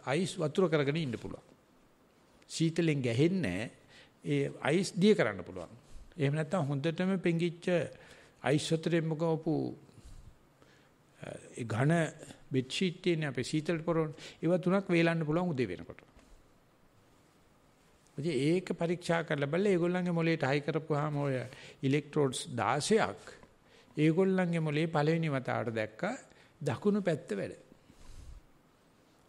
අයිස් වතුර කරගෙන ඉන්න පුළුවන්. සීතලෙන් ගැහෙන්නේ ඒ අයිස් දිය කරන්න පුළුවන්. එහෙම නැත්නම් හොඳටම පෙඟිච්ච අයිස් වතුරෙන් මොකවපු ඒ ඝන බෙඩ්ෂීට් තියෙන අපේ සීතල පොරොන් ඒව තුනක් වේලන්න පුළුවන් උදේ වෙනකොට. ඉතින් ඒක පරීක්ෂා කරලා බලලා ඒගොල්ලන්ගේ මොලේට හයි කරපුවාම ඔය ඉලෙක්ට්‍රෝඩ්ස් 16ක් ඒගොල්ලන්ගේ මොලේ පළවෙනි වතාවට දැක්කා දකුණු පැත්ත වැඩ.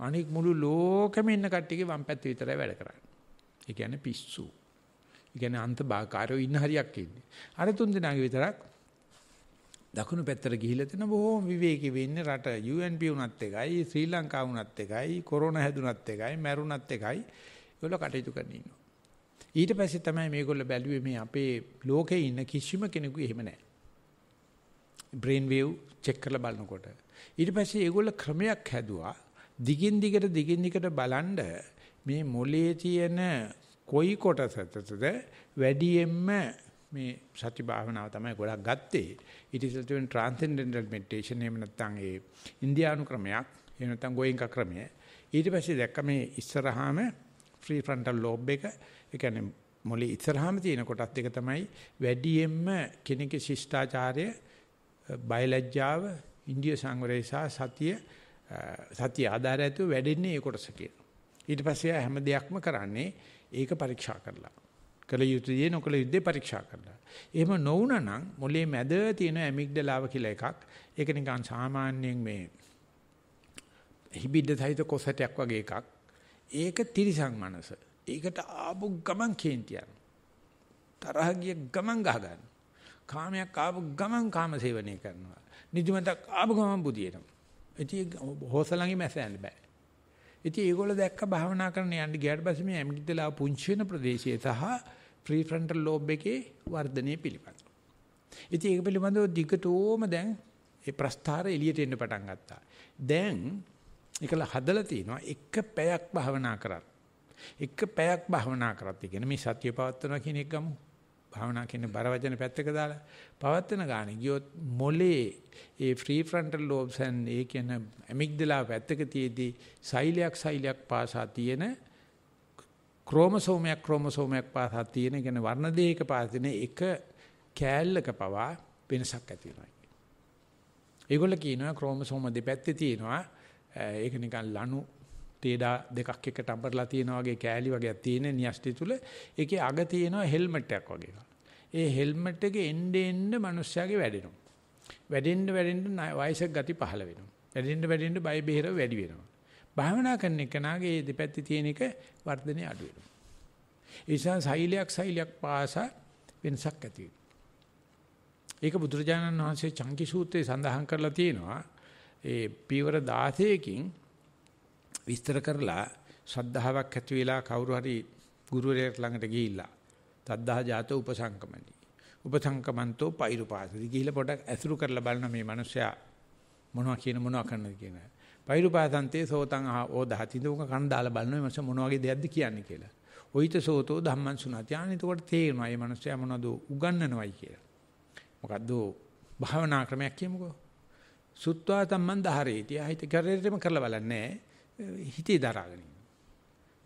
අනික මුළු ලෝකෙම ඉන්න කට්ටියගේ වම් පැත්ත විතරයි වැඩ කරන්නේ. ඒ කියන්නේ පිස්සු. ඒ කියන්නේ අන්තභාකාරයෝ ඉන්න හරියක් ඉන්නේ. අර තුන් දෙනාගේ විතරක් දකුණු පැත්තට ගිහිල්ලා තන බොහොම විවේකී වෙන්නේ රට UNP උනත් එකයි ශ්‍රී ලංකාව උනත් එකයි කොරෝනා හැදුනත් එකයි මැරුණත් එකයි ඒගොල්ලෝ කටයුතු කරන ඉන්නවා ඊට පස්සේ තමයි මේගොල්ලෝ බැලුවේ මේ අපේ ලෝකේ ඉන්න කිසිම කෙනෙකු එහෙම නැහැ බ්‍රේන් වේව් චෙක් කරලා බලනකොට ඊට පස්සේ ඒගොල්ල ක්‍රමයක් හැදුවා දිගින් දිගට දිගින් දිගට බලන්ඩ මේ මොලේ තියෙන කොයි කොටසටද වැඩියෙන්ම මේ සති භාවනාව තමයි ගොඩක් ගත්තේ ඊට ඉස්සෙල් තියෙන ට්‍රාන්සෙන්ඩෙන්ටල් මෙඩිටේෂන් එහෙම නැත්නම් ඒ ඉන්දියානු ක්‍රමයක් එහෙම නැත්නම් ගෝයින්ක ක්‍රමය ඊට පස්සේ දැක්ක මේ ඉස්සරහාම ෆ්‍රී ෆ්‍රන්ටල් ලෝබ් එක ඒ කියන්නේ මොලේ ඉස්සරහාම තියෙන කොටස් දෙක තමයි වැඩියෙන්ම කෙනෙකුගේ ශිෂ්ටාචාරය බයලජ්ජාව, ඉන්දිය සංවරය සහ සතිය සතිය ආධාරය ඇතුව වැඩෙන්නේ ඒ කොටස කියලා. ඊට පස්සේ හැම දෙයක්ම කරන්නේ ඒක පරීක්ෂා කරලා. කළ යුතුයේ නොකළ යුත්තේ පරීක්ෂා කරලා. එහෙම නොවුනනම් මොලේ මැද තියෙන ඇමිග්ඩලාව කියලා එකක්. ඒක නිකන් සාමාන්‍යයෙන් මේ හිබිඩ සහිත කොසටයක් වගේ එකක්. ඒක තිරිසන් මනස. ඒකට ආපු ගමන් කේන්තියක්. තරහ ගිය ගමන් ගහ ගන්න. කාමයක් ආපු ගමන් කාම සේවනය කරනවා. නිදිමතක් ආපු ගමන් බුදියනවා. ඉතින් හොසලංගේ මැස යන්න බෑ. ඉතින් ඒගොල්ලෝ දැක්ක භාවනා කරන යන්න ගියාට පස්සේ මේ ඇම්ගිද්දලා පුංචි වෙන ප්‍රදේශයේ සහ ප්‍රී ෆ්‍රන්ටල් ලෝබ් එකේ වර්ධනය පිළිබඳ. ඉතින් ඒක පිළිබඳව දිගටම දැන් ඒ ප්‍රස්ථාර එළියට එන්න පටන් ගත්තා. දැන් ඒකලා හදලා තිනවා එක පැයක් භාවනා කරත් එක පැයක් භාවනා කරත් කියන්නේ මේ සතිය පවත්වනවා කියන එක ගමු. භාවනා කියන බර වචන පැත්තක දාලා පවත්වන ගානේ ගියොත් මොලේ ඒ ෆ්‍රී ෆ්‍රන්ටල් ලෝබ්ස් and ඒ කියන ඇමිග්දලා පැත්තක තියේදී සෛලයක් සෛලයක් පාසා තියෙන ක්‍රෝමසෝමයක් ක්‍රෝමසෝමයක් පාසා තියෙන කියන වර්ණ දෙයක පාසෙන එක කෑල්ලක පවා වෙනසක් ඇති වෙනවා. ඒගොල්ල කියනවා ක්‍රෝමසෝම දෙපැත්තේ තියෙනවා ඒක නිකන් ලනු තේඩා දෙකක් එකට අඹරලා තියෙන වගේ කෑලි වගේ තියෙන නියස්ටි තුල ඒකේ අග තියෙනවා හෙල්මට් එකක් වගේ. ඒ හෙල්මට් එකේ එන්නේ එන්නේ මිනිස්සයාගේ වැඩෙනවා. වැඩෙන්න වැඩෙන්න වයසක ගති පහළ වෙනවා. වැඩෙන්න වැඩෙන්න බය බෙහෙර වැඩි වෙනවා. භාවනා කරන එකනාගේ දෙපැත්තේ තියෙන එක වර්ධනය අඩු වෙනවා. ඒ නිසා සෛලයක් සෛලයක් පාසා වෙනසක් ඇති වෙනවා. ඒක බුදුරජාණන් වහන්සේ චංකි සූත්‍රයේ සඳහන් කරලා තියෙනවා. ඒ පීවර 16කින් විස්තර කරලා ශ්‍රද්ධාවක් ඇති වෙලා කවුරු හරි ගුරුවරයෙක් ළඟට ගිහිල්ලා තද්දාහ ජාතෝ උපසංකමනි උපසංකමන්තෝ පෛරුපාසති ගිහිල්ලා පොඩක් ඇසුරු කරලා බලන මේ මිනිස්සයා මොනවා කියන මොනවා කරනද කියන පෛරුපාසන්තේ සෝතං ඕදහති දුක කන් දාලා බලන මේ මිනිස්ස මොන වගේ දෙයක්ද කියන්නේ කියලා ඔයිත සෝතෝ ධම්මං සුණාති ආන එතකොට තේරෙනවා මේ මිනිස්සයා මොනවද උගන්වනවයි කියලා මොකද්ද භාවනා ක්‍රමයක් කියමුකෝ සුත්වා තම්මන් දහරේටි ආහිත කරේටම කරලා බලන්නේ නැහැ හිතේ දරාගෙන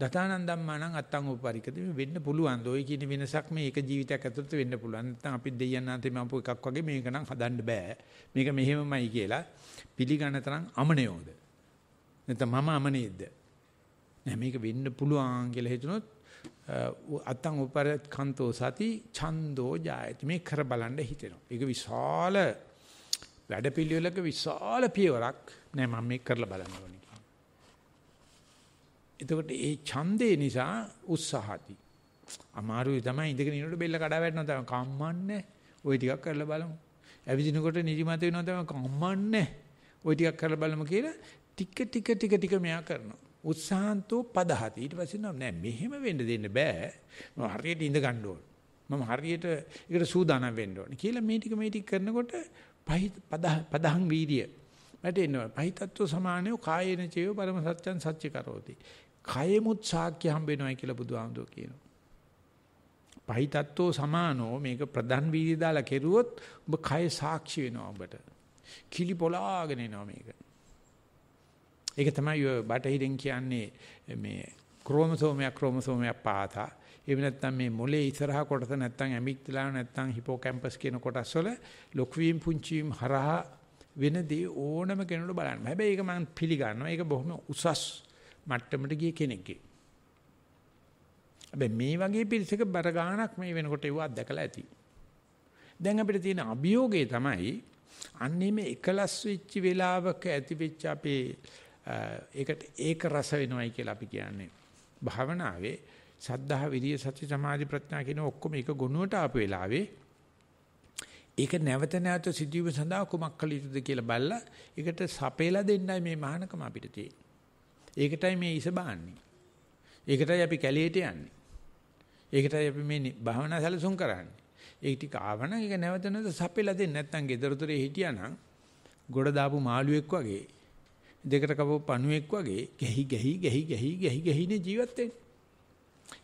දතානන් ධම්මානං අත්තං උපපරිකද වෙන්න පුළුවන් දෝයි කියන වෙනසක් මේ එක ජීවිතයක් ඇතුළත වෙන්න පුළුවන් නැත්නම් අපි දෙයයන්ාන්තේ මම්පු එකක් වගේ මේක නම් හදන්න බෑ මේක මෙහෙමමයි කියලා පිළිගන්න තරම් අමනයෝද නැත්නම් මම අමනේද්ද නෑ මේක වෙන්න පුළුවන් කියලා හිතනොත් අත්තං උපපරිකන්තෝ සති ඡන්தோ ජායති මේ කර බලන්න හිතෙනවා ඒක විශාල වැඩපිළිවෙලක විශාල පියවරක් නෑ මම මේක කරලා බලන්න එතකොට ඒ ඡන්දේ නිසා උත්සාහති. අමාරුයි තමයි ඉඳගෙන ඉන්නකොට බෙල්ල කඩා වැටෙනවා තමයි කම්මන්නේ. ওই ටිකක් කරලා බලමු. ඇවිදිනකොට නිදිමත වෙනවා තමයි කම්මන්නේ. ওই ටිකක් කරලා බලමු කියලා ටික ටික ටික ටික මෙයා කරනවා. උත්සාහන්තෝ පදහති. ඊට පස්සේ නම් නෑ මෙහෙම වෙන්න දෙන්න බෑ. මම හරියට ඉඳ ගන්න ඕන. මම හරියට ඒකට සූදානම් වෙන්න ඕන කියලා මේ ටික මේ ටික කරනකොට පදහං වීර්ය. වැටෙනවා. පහිතත්ව සමානෝ කායේන චේව පරම සත්‍යං සච්ච කරෝති. කයෙමුත් සාක්‍ය හම්බෙනවයි කියලා බුදුහාමුදුරුවෝ කියනවා. පහිතත්වෝ සමානෝ මේක ප්‍රධාන වීදි දාලා කෙරුවොත් ඔබ කය සාක්ෂි වෙනවා ඔබට. කිලි පොලාගෙන එනවා මේක. ඒක තමයි ඔය බටහිරින් කියන්නේ මේ ක්‍රෝමසෝමයක් ක්‍රෝමසෝමයක් පාතා. එහෙම නැත්නම් මේ මොලේ ඉස්සරහා කොටස නැත්නම් ඇමිග්දලා නැත්නම් හිපෝකැම්පස් කියන කොටස් වල ලොක්වීම් පුංචිවීම් හරහා වෙනදී ඕනම කෙනෙකුට බලන්න. හැබැයි ඒක මම පිළිගන්නවා. ඒක බොහොම උසස් මට්ටමට ගිය කෙනෙක්ගේ. හැබැයි මේ වගේ පිරිසක බර ගාණක් මේ වෙනකොට ඒව අත්දකලා ඇති. දැන් අපිට තියෙන අභියෝගය තමයි අන්නේ මේ එකලස් වෙච්ච වෙලාවක ඇති වෙච්ච අපේ ඒකට ඒක රස වෙනවයි කියලා අපි කියන්නේ. භාවනාවේ සද්ධා විරිය සති සමාධි ප්‍රඥා කියන ඔක්කොම එක ගොනුවට ආපු වෙලාවේ ඒක නැවත නැවත සිදුවීම සඳහා කුමක් කළ යුතුද කියලා බලලා ඒකට සපේලා දෙන්නයි මේ මහානකම අපිට තියෙන්නේ. ඒකටයි මේ ඉස බාන්නේ. ඒකටයි අපි කැලේට යන්නේ. ඒකටයි අපි මේ භාවනා සැලසුම් කරන්නේ. ඒ ටික ආවනම් ඒක නැවත නැවත සපෙලා දෙන්නේ නැත්නම් gedaruture හිටියානම් ගොඩ දාපු මාළුවෙක් වගේ දෙකට කපපු පණුවෙක් වගේ ගැහි ගැහි ගැහි ගැහි ගැහි ගැහිනේ ජීවත්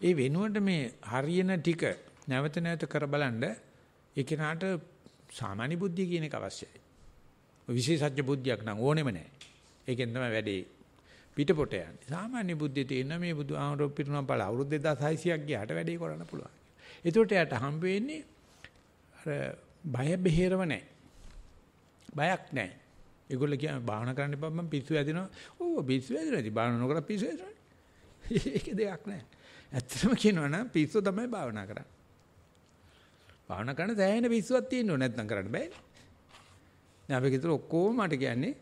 ඒ වෙනුවට මේ හරියන ටික නැවත නැවත කර බලන්න ඒ කෙනාට සාමාන්‍ය බුද්ධිය කියන එක අවශ්‍යයි. විශේෂඥ බුද්ධියක් නම් ඕනෙම නැහැ. ඒකෙන් තමයි වැඩේ පිටපොට යන්නේ. සාමාන්‍ය බුද්ධිය තියෙන මේ බුදු ආමරොප් පිටුනම් බල අවුරුදු 2600ක් ගියාට වැඩේ කරන්න පුළුවන්. ඒකට යට හම්බ වෙන්නේ අර බය බෙහෙරව නැහැ. බයක් නැහැ. ඒගොල්ලෝ කියන්නේ භාවනා කරන්න එපා මම පිස්සු ඇදිනවා. ඕව පිස්සු ඇදිනවා. ඉතින් භාවනා නොකර පිස්සු ඇදිනවා. ඒක දෙයක් නැහැ. ඇත්තටම කියනවා නම් පිස්සු තමයි භාවනා කරන්නේ. භාවනා කරන සෑහෙන පිස්සුවක් තියෙන්න ඕනේ නැත්නම් කරන්න බෑනේ. දැන් අපි කිතුර ඔක්කොම මට කියන්නේ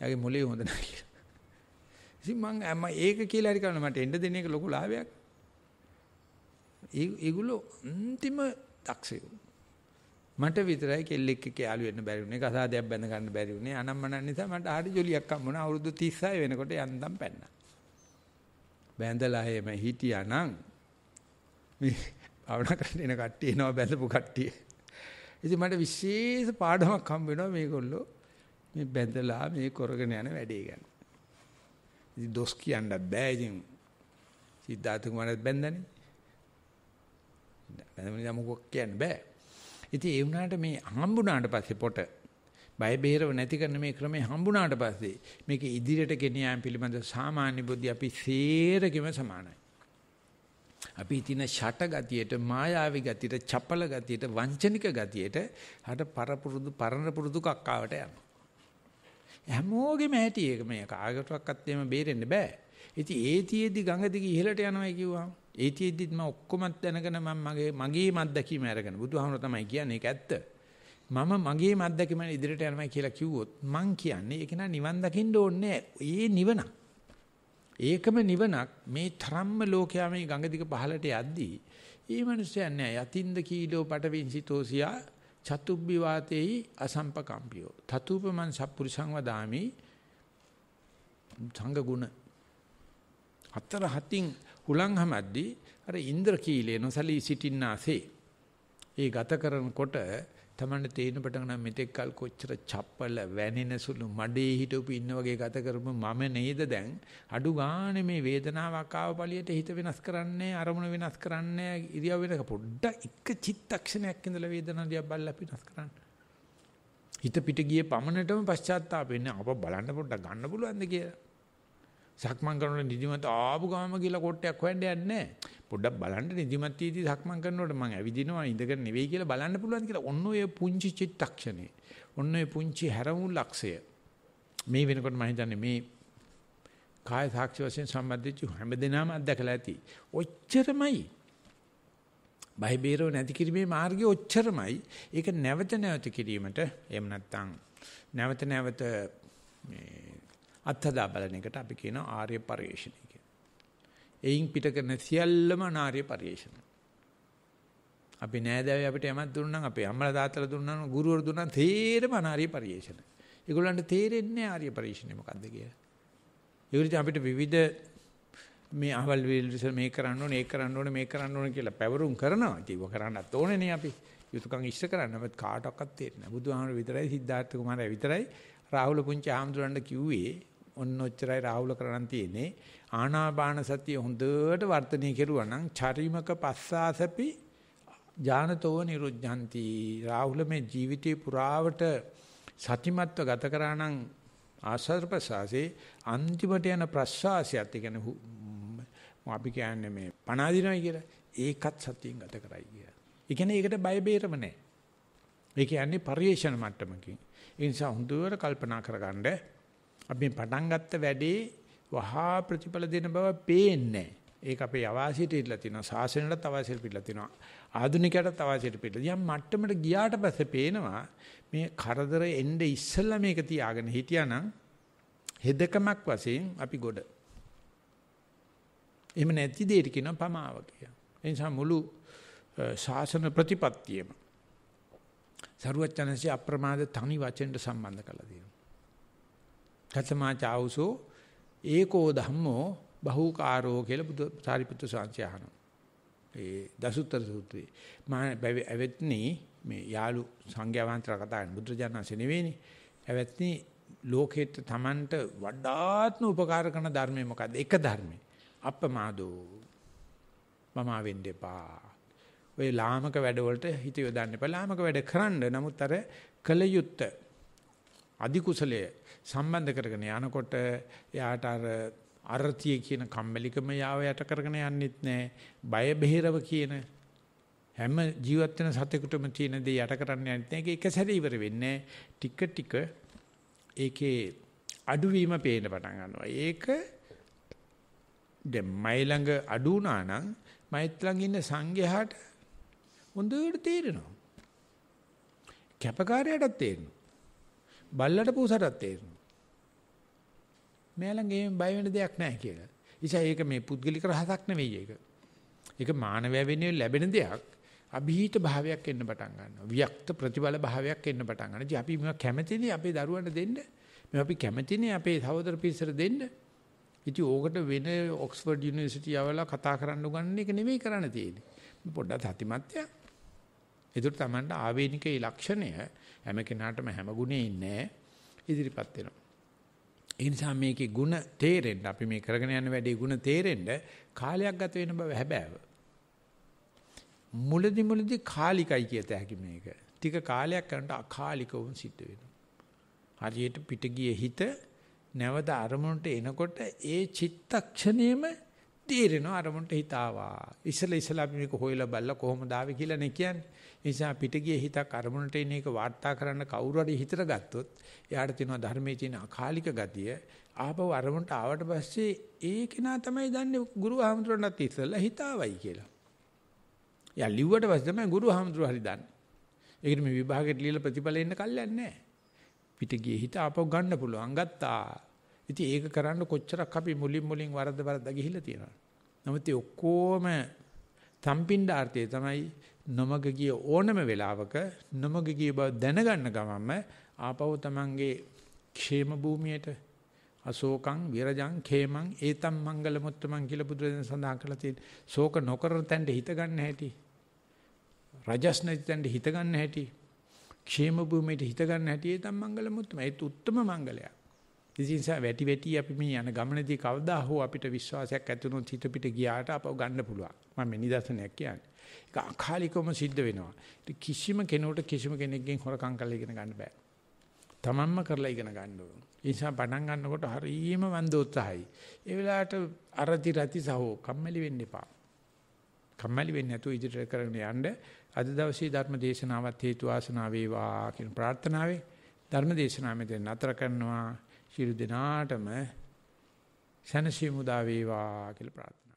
යාගේ මොලේ හොඳ නැහැ කියලා. ඉතින් මං මම ඒක කියලා හරි කරනවා මට එන්න දෙන එක ලොකු ලාභයක්. ඒගොල්ලෝ අන්තිම දක්ෂයෝ. මට විතරයි කෙල්ලෙක් එක්ක යාළු වෙන්න බැරි වුණේ. කසාදයක් බැඳ ගන්න බැරි වුණේ. අනම්මනන් නිසා මට හරි ජොලියක් හම්බුණා. අවුරුදු 36 වෙනකොට යන්තම් පැන්නා. බැඳලා හැම හිටියානම් මේ භාවනා කරන එන කට්ටිය එනවා බැඳපු කට්ටිය. ඉතින් මට විශේෂ පාඩමක් හම්බ වෙනවා මේගොල්ලෝ මේ බැඳලා මේ කරගෙන යන වැඩේ ගැන. ඉතින් දොස් කියන්න බෑ ඉතින් සිද්ධාර්ථ කුමාරයත් බැන්දනේ. බැන්දමනේ මොකක් කියන්න බෑ. ඉතින් ඒ වුණාට මේ හම්බුණාට පස්සේ පොට බය බේරව නැති කරන මේ ක්‍රමය හම්බුණාට පස්සේ මේක ඉදිරියට ගෙන යාම පිළිබඳ සාමාන්‍ය බුද්ධි අපි සේරගෙම සමානයි. අපි තින ෂට ගතියට මායාවි ගතියට චපල ගතියට වංචනික ගතියට හට පරපුරුදු පරණ පුරුදු කක්කාවට යනවා. හැමෝගෙම ඇති ඒක මේ කාගටවත් එහෙම බේරෙන්න බෑ. ඉතින් ඒතියෙදි ගඟ දිගේ ඉහළට යනවා කිව්වම ඒතියෙදිත් මම ඔක්කොමත් දැනගෙන මම මගේ මගේම අත්දැකීම අරගෙන බුදුහාමුදුර තමයි කියන්නේ ඒක ඇත්ත. මම මගේම අත්දැකීම ඉදිරියට යනවා කියලා කිව්වොත් මං කියන්නේ ඒක නා නිවන් දකින්න ඕනේ ඒ නිවන. ඒකම නිවනක් මේ තරම්ම ලෝකයා මේ ගඟ දිග පහළට යද්දී ඒ මිනිස්සයා නෑ යතින්ද කීලෝ පටවින්සිතෝසියා චතුබ්බි වාතේයි අසම්පකම්පියෝ තතුපමන් සප්පුරිසං වදාමි සංඝ ගුණ හතර හතින් හුලං හැමද්දී අර ඉන්ද්‍රකීලේ නොසලී සිටින්නාසේ ඒ ගත කරනකොට තමන්න තේරෙන පටන් ගන්න මෙතෙක් කල් කොච්චර චප්පල වැනෙන සුළු මඩේ හිටපු ඉන්න වගේ ගත කරපු මම නේද දැන් අඩු ගානේ මේ වේදනාවක් ආව පළියට හිත වෙනස් කරන්නේ අරමුණ වෙනස් කරන්නේ ඉරියව් වෙනක පොඩ්ඩක් එක චිත්තක්ෂණයක් ඉඳලා වේදනාව දිහා බලලා පිටස් කරන්න හිත පිට ගියේ පමණටම පශ්චාත්තාප වෙන්නේ අප බලන්න පොඩ්ඩක් ගන්න පුළුවන්ද කියලා සක්මන් කරනකොට නිදිමත ආපු ගාම කියලා කොටයක් හොයන්න යන්නේ නැහැ පොඩ්ඩක් බලන්න නිදිමත් වීදී සක්මන් කරනකොට මම ඇවිදිනවා ඉඳගෙන නෙවෙයි කියලා බලන්න පුළුවන් කියලා ඔන්න ඔය පුංචි චිත්තක්ෂණේ ඔන්න ඔය පුංචි හැරවුම් ලක්ෂය මේ වෙනකොට මම හිතන්නේ මේ කාය සාක්ෂි වශයෙන් සම්බන්ධිත හැමදේනම අත්දකලා ඇති ඔච්චරමයි බයිබීරෝ නැති කිරීමේ මාර්ගය ඔච්චරමයි ඒක නැවත නැවත කිරීමට එහෙම නැත්නම් නැවත නැවත මේ අත්හදා බලන එකට අපි කියන ආර්ය පරිශ්‍රණය එයින් පිට කරන සියල්ලම නාර්ය පරිේශන. අපි නෑදෑයෝ අපිට යමක් දුන්නා නම් අපේ අම්මලා තාත්තලා දුන්නා නම් ගුරුවරු දුන්නා නම් තේරෙම නාර්ය පරිේශන. ඒගොල්ලන්ට තේරෙන්නේ ආර්ය පරිේශනේ මොකද්ද කියලා. ඒගොල්ලෝ අපිට විවිධ මේ අහවල් විල්සර් මේක කරන්න ඕනේ ඒක කරන්න ඕනේ මේක කරන්න ඕනේ කියලා පැවරුම් කරනවා. ඒක කරන්නත් ඕනේ නේ අපි. යුතුයකම් ඉෂ්ට කරන්න. නමුත් කාටවත් තේරෙන්නේ නැහැ. බුදුහාමර විතරයි සිද්ධාර්ථ කුමාරයා විතරයි රාහුල පුංචි ආම්දුරන්ට කිව්වේ ඔන්න ඔච්චරයි රාහුල කරණ තියෙන්නේ. ආනාපාන සතිය හොඳට වර්ධනය කෙරුවා නම් චරිමක පස්සාසපි ඥානතෝ නිරුද්ධಂತಿ. රාහුල මේ ජීවිතේ පුරාවට සතිමත්ව ගත කරා නම් ආසර්පසාසේ අන්තිමට යන ප්‍රසාසයත් ඒ කියන්නේ අපි කියන්නේ මේ පණාදිනවා කියලා ඒකත් සතියෙන් ගත කරයි කියලා. ඒ කියන්නේ ඒකට බය බේරම නැහැ. ඒ කියන්නේ පරිේශන මට්ටමකින්. ඒ නිසා හොඳට කල්පනා කරගන්න අපි පටන් ගත්ත වැඩේ වහා ප්‍රතිඵල දෙන බව පේන්නේ ඒක අපේ අවාසියට ඉట్లా තිනවා සාසනයටත් අවාසියට පිටලා තිනවා ආධුනිකයටත් අවාසියට පිටලා යම් මට්ටමකට ගියාට පස්සේ පේනවා මේ කරදර එන්නේ ඉස්සෙල්ලා මේක තියාගෙන හිටියානම් හෙදකමක් වශයෙන් අපි ගොඩ එහෙම නැති දෙයකට කියනවා පමාව කියලා. ඒ නිසා මුළු ශාසන ප්‍රතිපත්තියම සරුවචනසේ අප්‍රමාද තනි වචෙන්ට සම්බන්ධ කරලා තියෙනවා. කතමාචාවුසෝ ඒකෝ ධම්මෝ බහුකාරෝ කියලා බුදු සාරිපුත්‍ර සාංශය අහනවා. ඒ දසුත්තර සූත්‍රයේ මම ඇවෙත්නි මේ යාලු සංඝයා වහන්සේලා කතා කරන බුදුරජාණන්සේ නෙවෙයිනේ. ඇවෙත්නි ලෝකෙට Tamanට වඩාත්ම උපකාර කරන ධර්මය මොකද්ද? එක ධර්මයි. අප්පමාදෝ. මම ආවෙන්න එපා. ඔය ලාමක වැඩවලට හිත යොදන්න එපා. ලාමක වැඩ කරන්න. නමුත් අර කලයුත්ත අධිකුසලයේ සම්බන්ධ කරගෙන යනකොට එයාට අර අර්ථිය කියන කම්මැලිකම යාව යට කරගෙන යන්නෙත් නෑ බය බෙහෙරව කියන හැම ජීවත් වෙන සතෙකුටම තියෙන දේ යට කරන්න යන්නෙත් නෑ ඒක එක සැරේ ඉවර වෙන්නේ ටික ටික ඒකේ අඩුවීම පේන්න පටන් ගන්නවා ඒක දැන් මයි ළඟ අඩු වුණා නම් මයිත් ළඟ ඉන්න සංඝයාට හොඳට තේරෙනවා කැපකාරයටත් තේරෙනවා බල්ලට පූසටත් තේරෙනවා මෙයාලන් ගේම බය වෙන දෙයක් නැහැ කියලා. ඉතින් ඒක මේ පුද්ගලික රහසක් නෙවෙයි ඒක. ඒක මානවය වෙනුවෙන් ලැබෙන දෙයක්. અભීත භාවයක් එන්න පටන් ගන්නවා. වික්ත ප්‍රතිබල භාවයක් එන්න පටන් ගන්නවා. ඉතින් අපි මේවා කැමැතිනේ අපේ දරුවන්ට දෙන්න. මේ අපි කැමැතිනේ අපේ සහෝදර පිරිසට දෙන්න. ඉතින් ඕකට වෙන ඔක්ස්ෆර්ඩ් යුනිවර්සිටි යවලා කතා කරන්න උගන්න එක නෙවෙයි කරන්න තියෙන්නේ. පොඩ්ඩක් සතිමත්ය. ඒතර තමන්ට ආවේනිකේ ලක්ෂණය හැම කෙනාටම හැම ගුණේ ඉන්නේ ඉදිරිපත් වෙනවා. ඒ නිසා මේකේ ಗುಣ තේරෙන්න අපි මේ කරගෙන යන වැඩේ ಗುಣ තේරෙන්න කාලයක් ගත වෙන බව හැබෑව. මුලදි මුලදි කාලිකයි කියත හැකි මේක. ටික කාලයක් යනකොට අකාලිකවම සිද්ධ වෙනවා. හරියට පිට ගියේ හිත නැවත අරමුණට එනකොට ඒ චිත්තක්ෂණයම තේරෙනවා අරමුණට හිතාවා. ඉසල ඉසල අපි මේක හොයලා බලලා කොහොමද ආවේ කියලා නේ කියන්නේ. ඒ නිසා පිටගිය හිතක් අරමුණට එන එක වාර්තා කරන්න කවුරු හරි හිතට ගත්තොත් එයාට තියෙනවා ධර්මයේ තියෙන අකාලික ගතිය. ආපහු අරමුණට ආවට පස්සේ ඒක නා තමයි දන්නේ ගුරු ආමතුරණත් ඉස්සලා හිතාවයි කියලා. යා ලිව්වට පස්සේ තමයි ගුරු ආමතුරු හරි දන්නේ. ඒකට මේ විභාගෙට ලියලා ප්‍රතිඵල එන්න කල්යන්නේ නැහැ. පිටගිය හිත ආපහු ගන්න පුළුවන්. ගත්තා. ඉතින් ඒක කරන්න කොච්චරක් අපි මුලින් මුලින් වරද්ද වරද්ද ගිහිල්ලා තියෙනවා. නමුත් ඒ ඔක්කොම තම්පින්න ආර්ථය තමයි නොමග ගිය ඕනම වෙලාවක නොමග ගිය බව දැනගන්න ගමන්ම ආපහු තමන්ගේ ക്ഷേම භූමියට අශෝකං විරජං ඛේමං ඒතම් මංගල මුත්තමන් කියලා බුදුරජාණන් සඳහන් කරලා තියෙන. ශෝක නොකර තැන්ට හිත ගන්න හැටි. රජස් නැති තැන්ට හිත ගන්න හැටි. ക്ഷേම භූමියට හිත ගන්න හැටි ඒතම් මංගල මුත්තම ඒත් උත්තම මංගලයක්. ඉතින් සා වැටි වැටි අපි මේ යන ගමනේදී කවදා හෝ අපිට විශ්වාසයක් ඇති වුණොත් හිත පිට ගියාට අපව ගන්න පුළුවන්. මම මේ නිදර්ශනයක් කියන්නේ. ඒක අකාලිකවම සිද්ධ වෙනවා. කිසිම කෙනෙකුට කිසිම කෙනෙක්ගෙන් හොරකම් කරලා ඉගෙන ගන්න බෑ. තමන්ම කරලා ඉගෙන ගන්න ඕන. ඒ නිසා පටන් ගන්නකොට හරියම වන්දෝත්සහයි. ඒ වෙලාවට අරති රති සහෝ කම්මැලි වෙන්න එපා. කම්මැලි වෙන්නේ නැතුව ඉදිරියට කරගෙන යන්න අද දවසේ ධර්ම දේශනාවත් හේතු ආසනාව වේවා කියන ප්‍රාර්ථනාවෙන් ධර්ම දේශනාව මෙතන නතර කරනවා. සියලු දෙනාටම සැනසීම උදා වේවා කියලා ප්‍රාර්ථනා